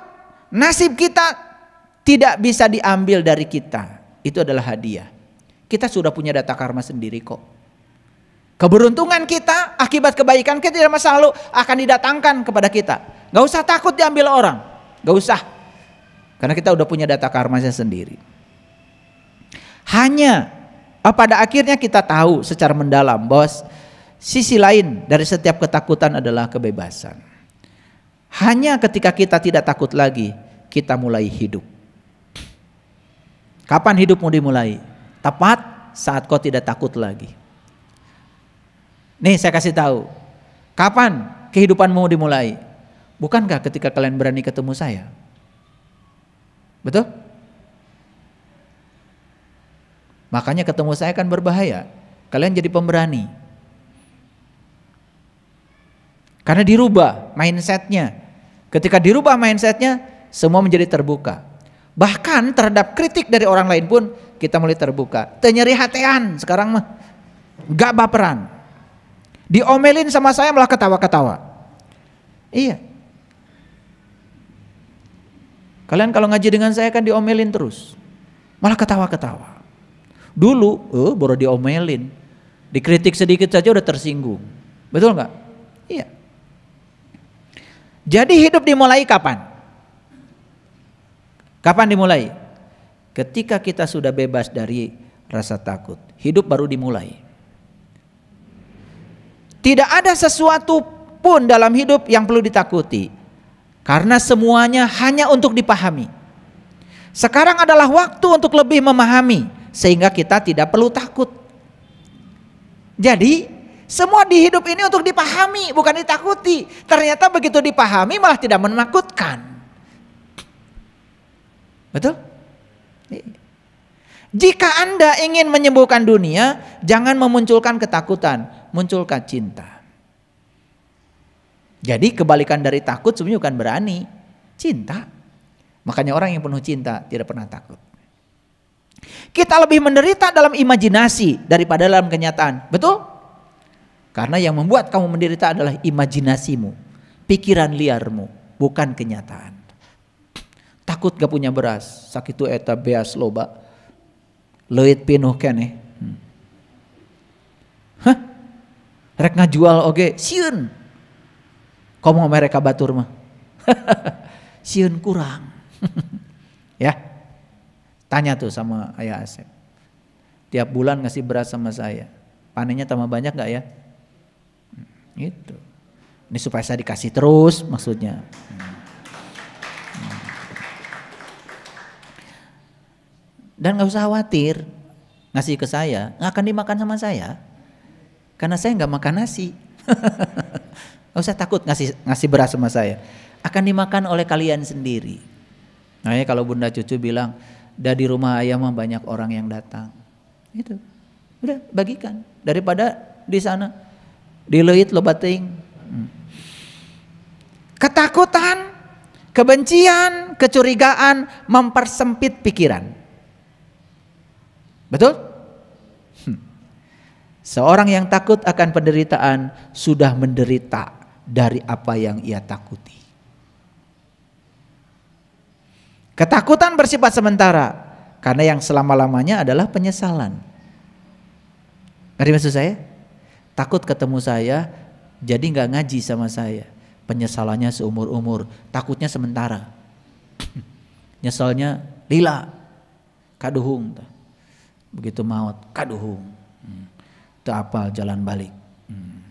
Nasib kita tidak bisa diambil dari kita. Itu adalah hadiah. Kita sudah punya data karma sendiri kok. Keberuntungan kita akibat kebaikan kita tidak masa lalu akan didatangkan kepada kita. Gak usah takut diambil orang. Gak usah. Karena kita udah punya data karmanya sendiri. Hanya eh, pada akhirnya kita tahu secara mendalam bahwa sisi lain dari setiap ketakutan adalah kebebasan. Hanya ketika kita tidak takut lagi, kita mulai hidup. Kapan hidupmu dimulai? Tepat saat kau tidak takut lagi. Nih saya kasih tahu. Kapan kehidupanmu dimulai? Bukankah ketika kalian berani ketemu saya? Betul? Makanya ketemu saya kan berbahaya. Kalian jadi pemberani. Karena dirubah mindsetnya. Ketika dirubah mindsetnya, semua menjadi terbuka. Bahkan terhadap kritik dari orang lain pun kita mulai terbuka. Tenyeri hatian sekarang mah. Gak baperan. Diomelin sama saya malah ketawa-ketawa. Iya. Kalian kalau ngaji dengan saya kan diomelin terus. Malah ketawa-ketawa. Dulu, eh, baru diomelin. Dikritik sedikit saja udah tersinggung. Betul nggak? Iya. Jadi hidup dimulai kapan? Kapan dimulai? Ketika kita sudah bebas dari rasa takut, hidup baru dimulai. Tidak ada sesuatu pun dalam hidup yang perlu ditakuti, karena semuanya hanya untuk dipahami. Sekarang adalah waktu untuk lebih memahami, sehingga kita tidak perlu takut. Jadi, semua di hidup ini untuk dipahami, bukan ditakuti. Ternyata begitu dipahami malah tidak menakutkan. Betul? Jika Anda ingin menyembuhkan dunia, jangan memunculkan ketakutan, munculkan cinta. Jadi kebalikan dari takut sebenarnya bukan berani, cinta. Makanya orang yang penuh cinta tidak pernah takut. Kita lebih menderita dalam imajinasi daripada dalam kenyataan. Betul? Karena yang membuat kamu menderita adalah imajinasimu, pikiran liarmu, bukan kenyataan. Takut gak punya beras, sakit itu eta beas loba. Leuit pinuh kene. Hmm. Hah? Rek ngajual oge, siun. Komo mereka batur mah. siun kurang. ya. Tanya tuh sama ayah Asep. Tiap bulan ngasih beras sama saya. Panennya tambah banyak gak ya? Gitu. Ini supaya saya dikasih terus maksudnya. Dan nggak usah khawatir ngasih ke saya nggak akan dimakan sama saya karena saya nggak makan nasi. nggak usah takut ngasih ngasih beras sama saya akan dimakan oleh kalian sendiri. Nah, ya kalau bunda cucu bilang dari rumah ayah banyak orang yang datang. Itu. Udah bagikan daripada di sana dileit lo bating. Ketakutan, kebencian, kecurigaan mempersempit pikiran. Betul? Hmm. Seorang yang takut akan penderitaan sudah menderita dari apa yang ia takuti. Ketakutan bersifat sementara karena yang selama-lamanya adalah penyesalan. Ngerti maksud saya? takut ketemu saya, jadi nggak ngaji sama saya. Penyesalannya seumur-umur, takutnya sementara. Nyesalnya lila, kaduhung. Begitu maut, kaduhung. Hmm. Itu apa jalan balik. Hmm.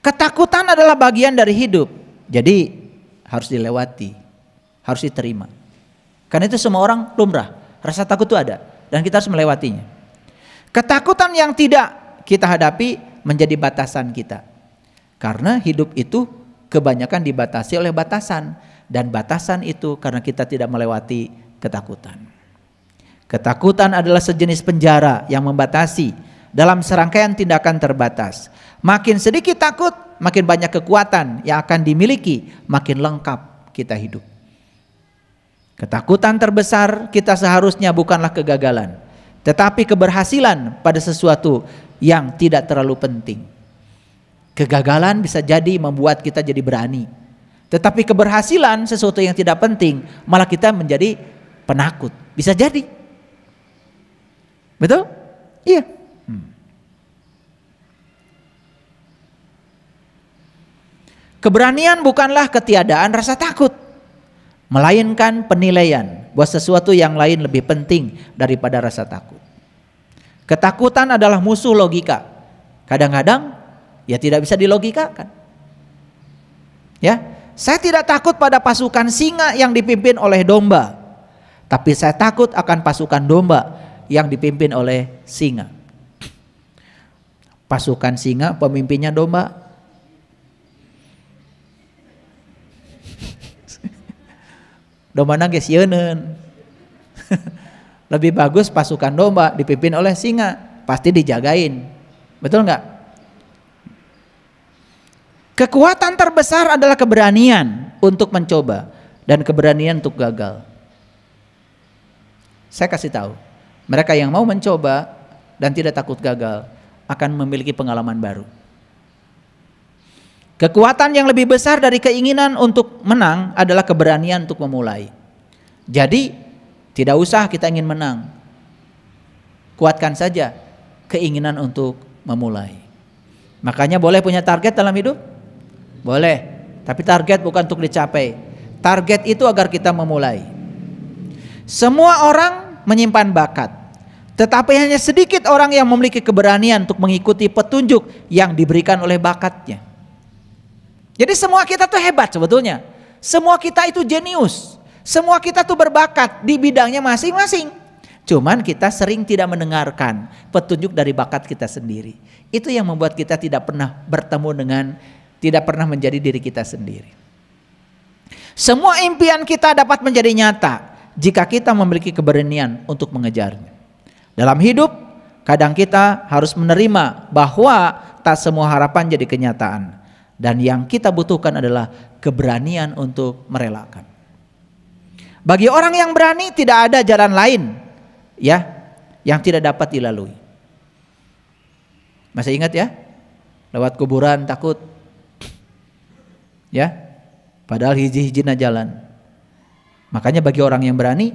Ketakutan adalah bagian dari hidup. Jadi harus dilewati, harus diterima. Karena itu semua orang lumrah, rasa takut itu ada dan kita harus melewatinya. Ketakutan yang tidak kita hadapi menjadi batasan kita. Karena hidup itu kebanyakan dibatasi oleh batasan dan batasan itu karena kita tidak melewati ketakutan. Ketakutan adalah sejenis penjara yang membatasi dalam serangkaian tindakan terbatas. Makin sedikit takut, makin banyak kekuatan yang akan dimiliki, makin lengkap kita hidup. Ketakutan terbesar kita seharusnya bukanlah kegagalan, tetapi keberhasilan pada sesuatu yang tidak terlalu penting. Kegagalan bisa jadi membuat kita jadi berani. Tetapi keberhasilan sesuatu yang tidak penting malah kita menjadi penakut. Bisa jadi. Betul? Iya. Hmm. Keberanian bukanlah ketiadaan rasa takut, melainkan penilaian buat sesuatu yang lain lebih penting daripada rasa takut. Ketakutan adalah musuh logika. Kadang-kadang ya tidak bisa dilogikakan. Ya, saya tidak takut pada pasukan singa yang dipimpin oleh domba, tapi saya takut akan pasukan domba yang dipimpin oleh singa. Pasukan singa pemimpinnya domba. Domba nangis yeuneun. Lebih bagus pasukan domba dipimpin oleh singa, pasti dijagain. Betul nggak? Kekuatan terbesar adalah keberanian untuk mencoba dan keberanian untuk gagal. Saya kasih tahu, mereka yang mau mencoba dan tidak takut gagal akan memiliki pengalaman baru. Kekuatan yang lebih besar dari keinginan untuk menang adalah keberanian untuk memulai. Jadi, tidak usah kita ingin menang. Kuatkan saja keinginan untuk memulai. Makanya boleh punya target dalam hidup? Boleh. Tapi target bukan untuk dicapai. Target itu agar kita memulai. Semua orang menyimpan bakat. Tetapi hanya sedikit orang yang memiliki keberanian untuk mengikuti petunjuk yang diberikan oleh bakatnya. Jadi semua kita tuh hebat sebetulnya. Semua kita itu jenius. Semua kita tuh berbakat di bidangnya masing-masing. Cuman kita sering tidak mendengarkan petunjuk dari bakat kita sendiri. Itu yang membuat kita tidak pernah bertemu dengan, tidak pernah menjadi diri kita sendiri. Semua impian kita dapat menjadi nyata jika kita memiliki keberanian untuk mengejarnya. Dalam hidup, kadang kita harus menerima bahwa tak semua harapan jadi kenyataan. Dan yang kita butuhkan adalah keberanian untuk merelakan. Bagi orang yang berani tidak ada jalan lain ya yang tidak dapat dilalui. Masih ingat ya? Lewat kuburan takut. Ya. Padahal hiji-hijina jalan. Makanya bagi orang yang berani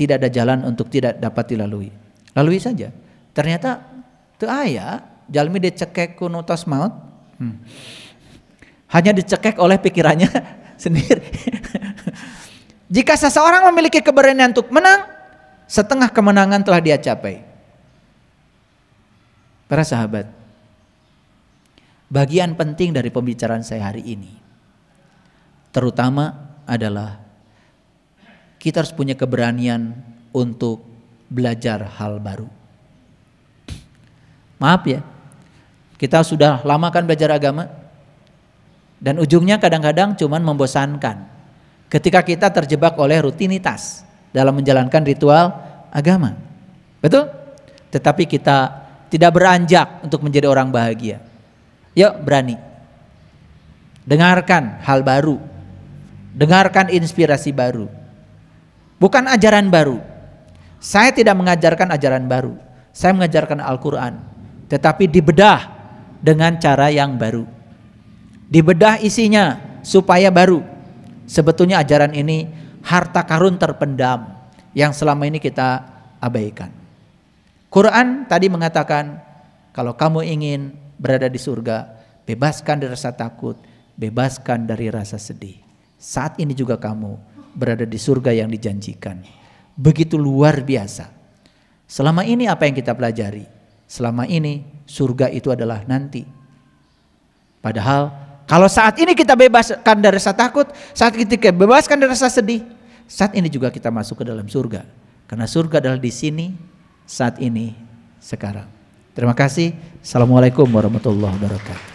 tidak ada jalan untuk tidak dapat dilalui. Lalui saja. Ternyata itu ayah jalmi dicekek kunutos maut. Hmm. Hanya dicekek oleh pikirannya sendiri. Jika seseorang memiliki keberanian untuk menang, setengah kemenangan telah dia capai. Para sahabat, bagian penting dari pembicaraan saya hari ini, terutama adalah kita harus punya keberanian untuk belajar hal baru. Maaf ya, kita sudah lama kan belajar agama, dan ujungnya kadang-kadang cuman membosankan ketika kita terjebak oleh rutinitas dalam menjalankan ritual agama. Betul? Tetapi kita tidak beranjak untuk menjadi orang bahagia. Yuk berani. Dengarkan hal baru. Dengarkan inspirasi baru. Bukan ajaran baru. Saya tidak mengajarkan ajaran baru. Saya mengajarkan Al-Qur'an, tetapi dibedah dengan cara yang baru. Dibedah isinya supaya baru Sebetulnya ajaran ini harta karun terpendam yang selama ini kita abaikan. Quran tadi mengatakan kalau kamu ingin berada di surga, bebaskan dari rasa takut, bebaskan dari rasa sedih. Saat ini juga kamu berada di surga yang dijanjikan. Begitu luar biasa. Selama ini apa yang kita pelajari? Selama ini surga itu adalah nanti. Padahal kalau saat ini kita bebaskan dari rasa takut, saat kita bebaskan dari rasa sedih, saat ini juga kita masuk ke dalam surga. Karena surga adalah di sini, saat ini, sekarang. Terima kasih. Assalamualaikum warahmatullahi wabarakatuh.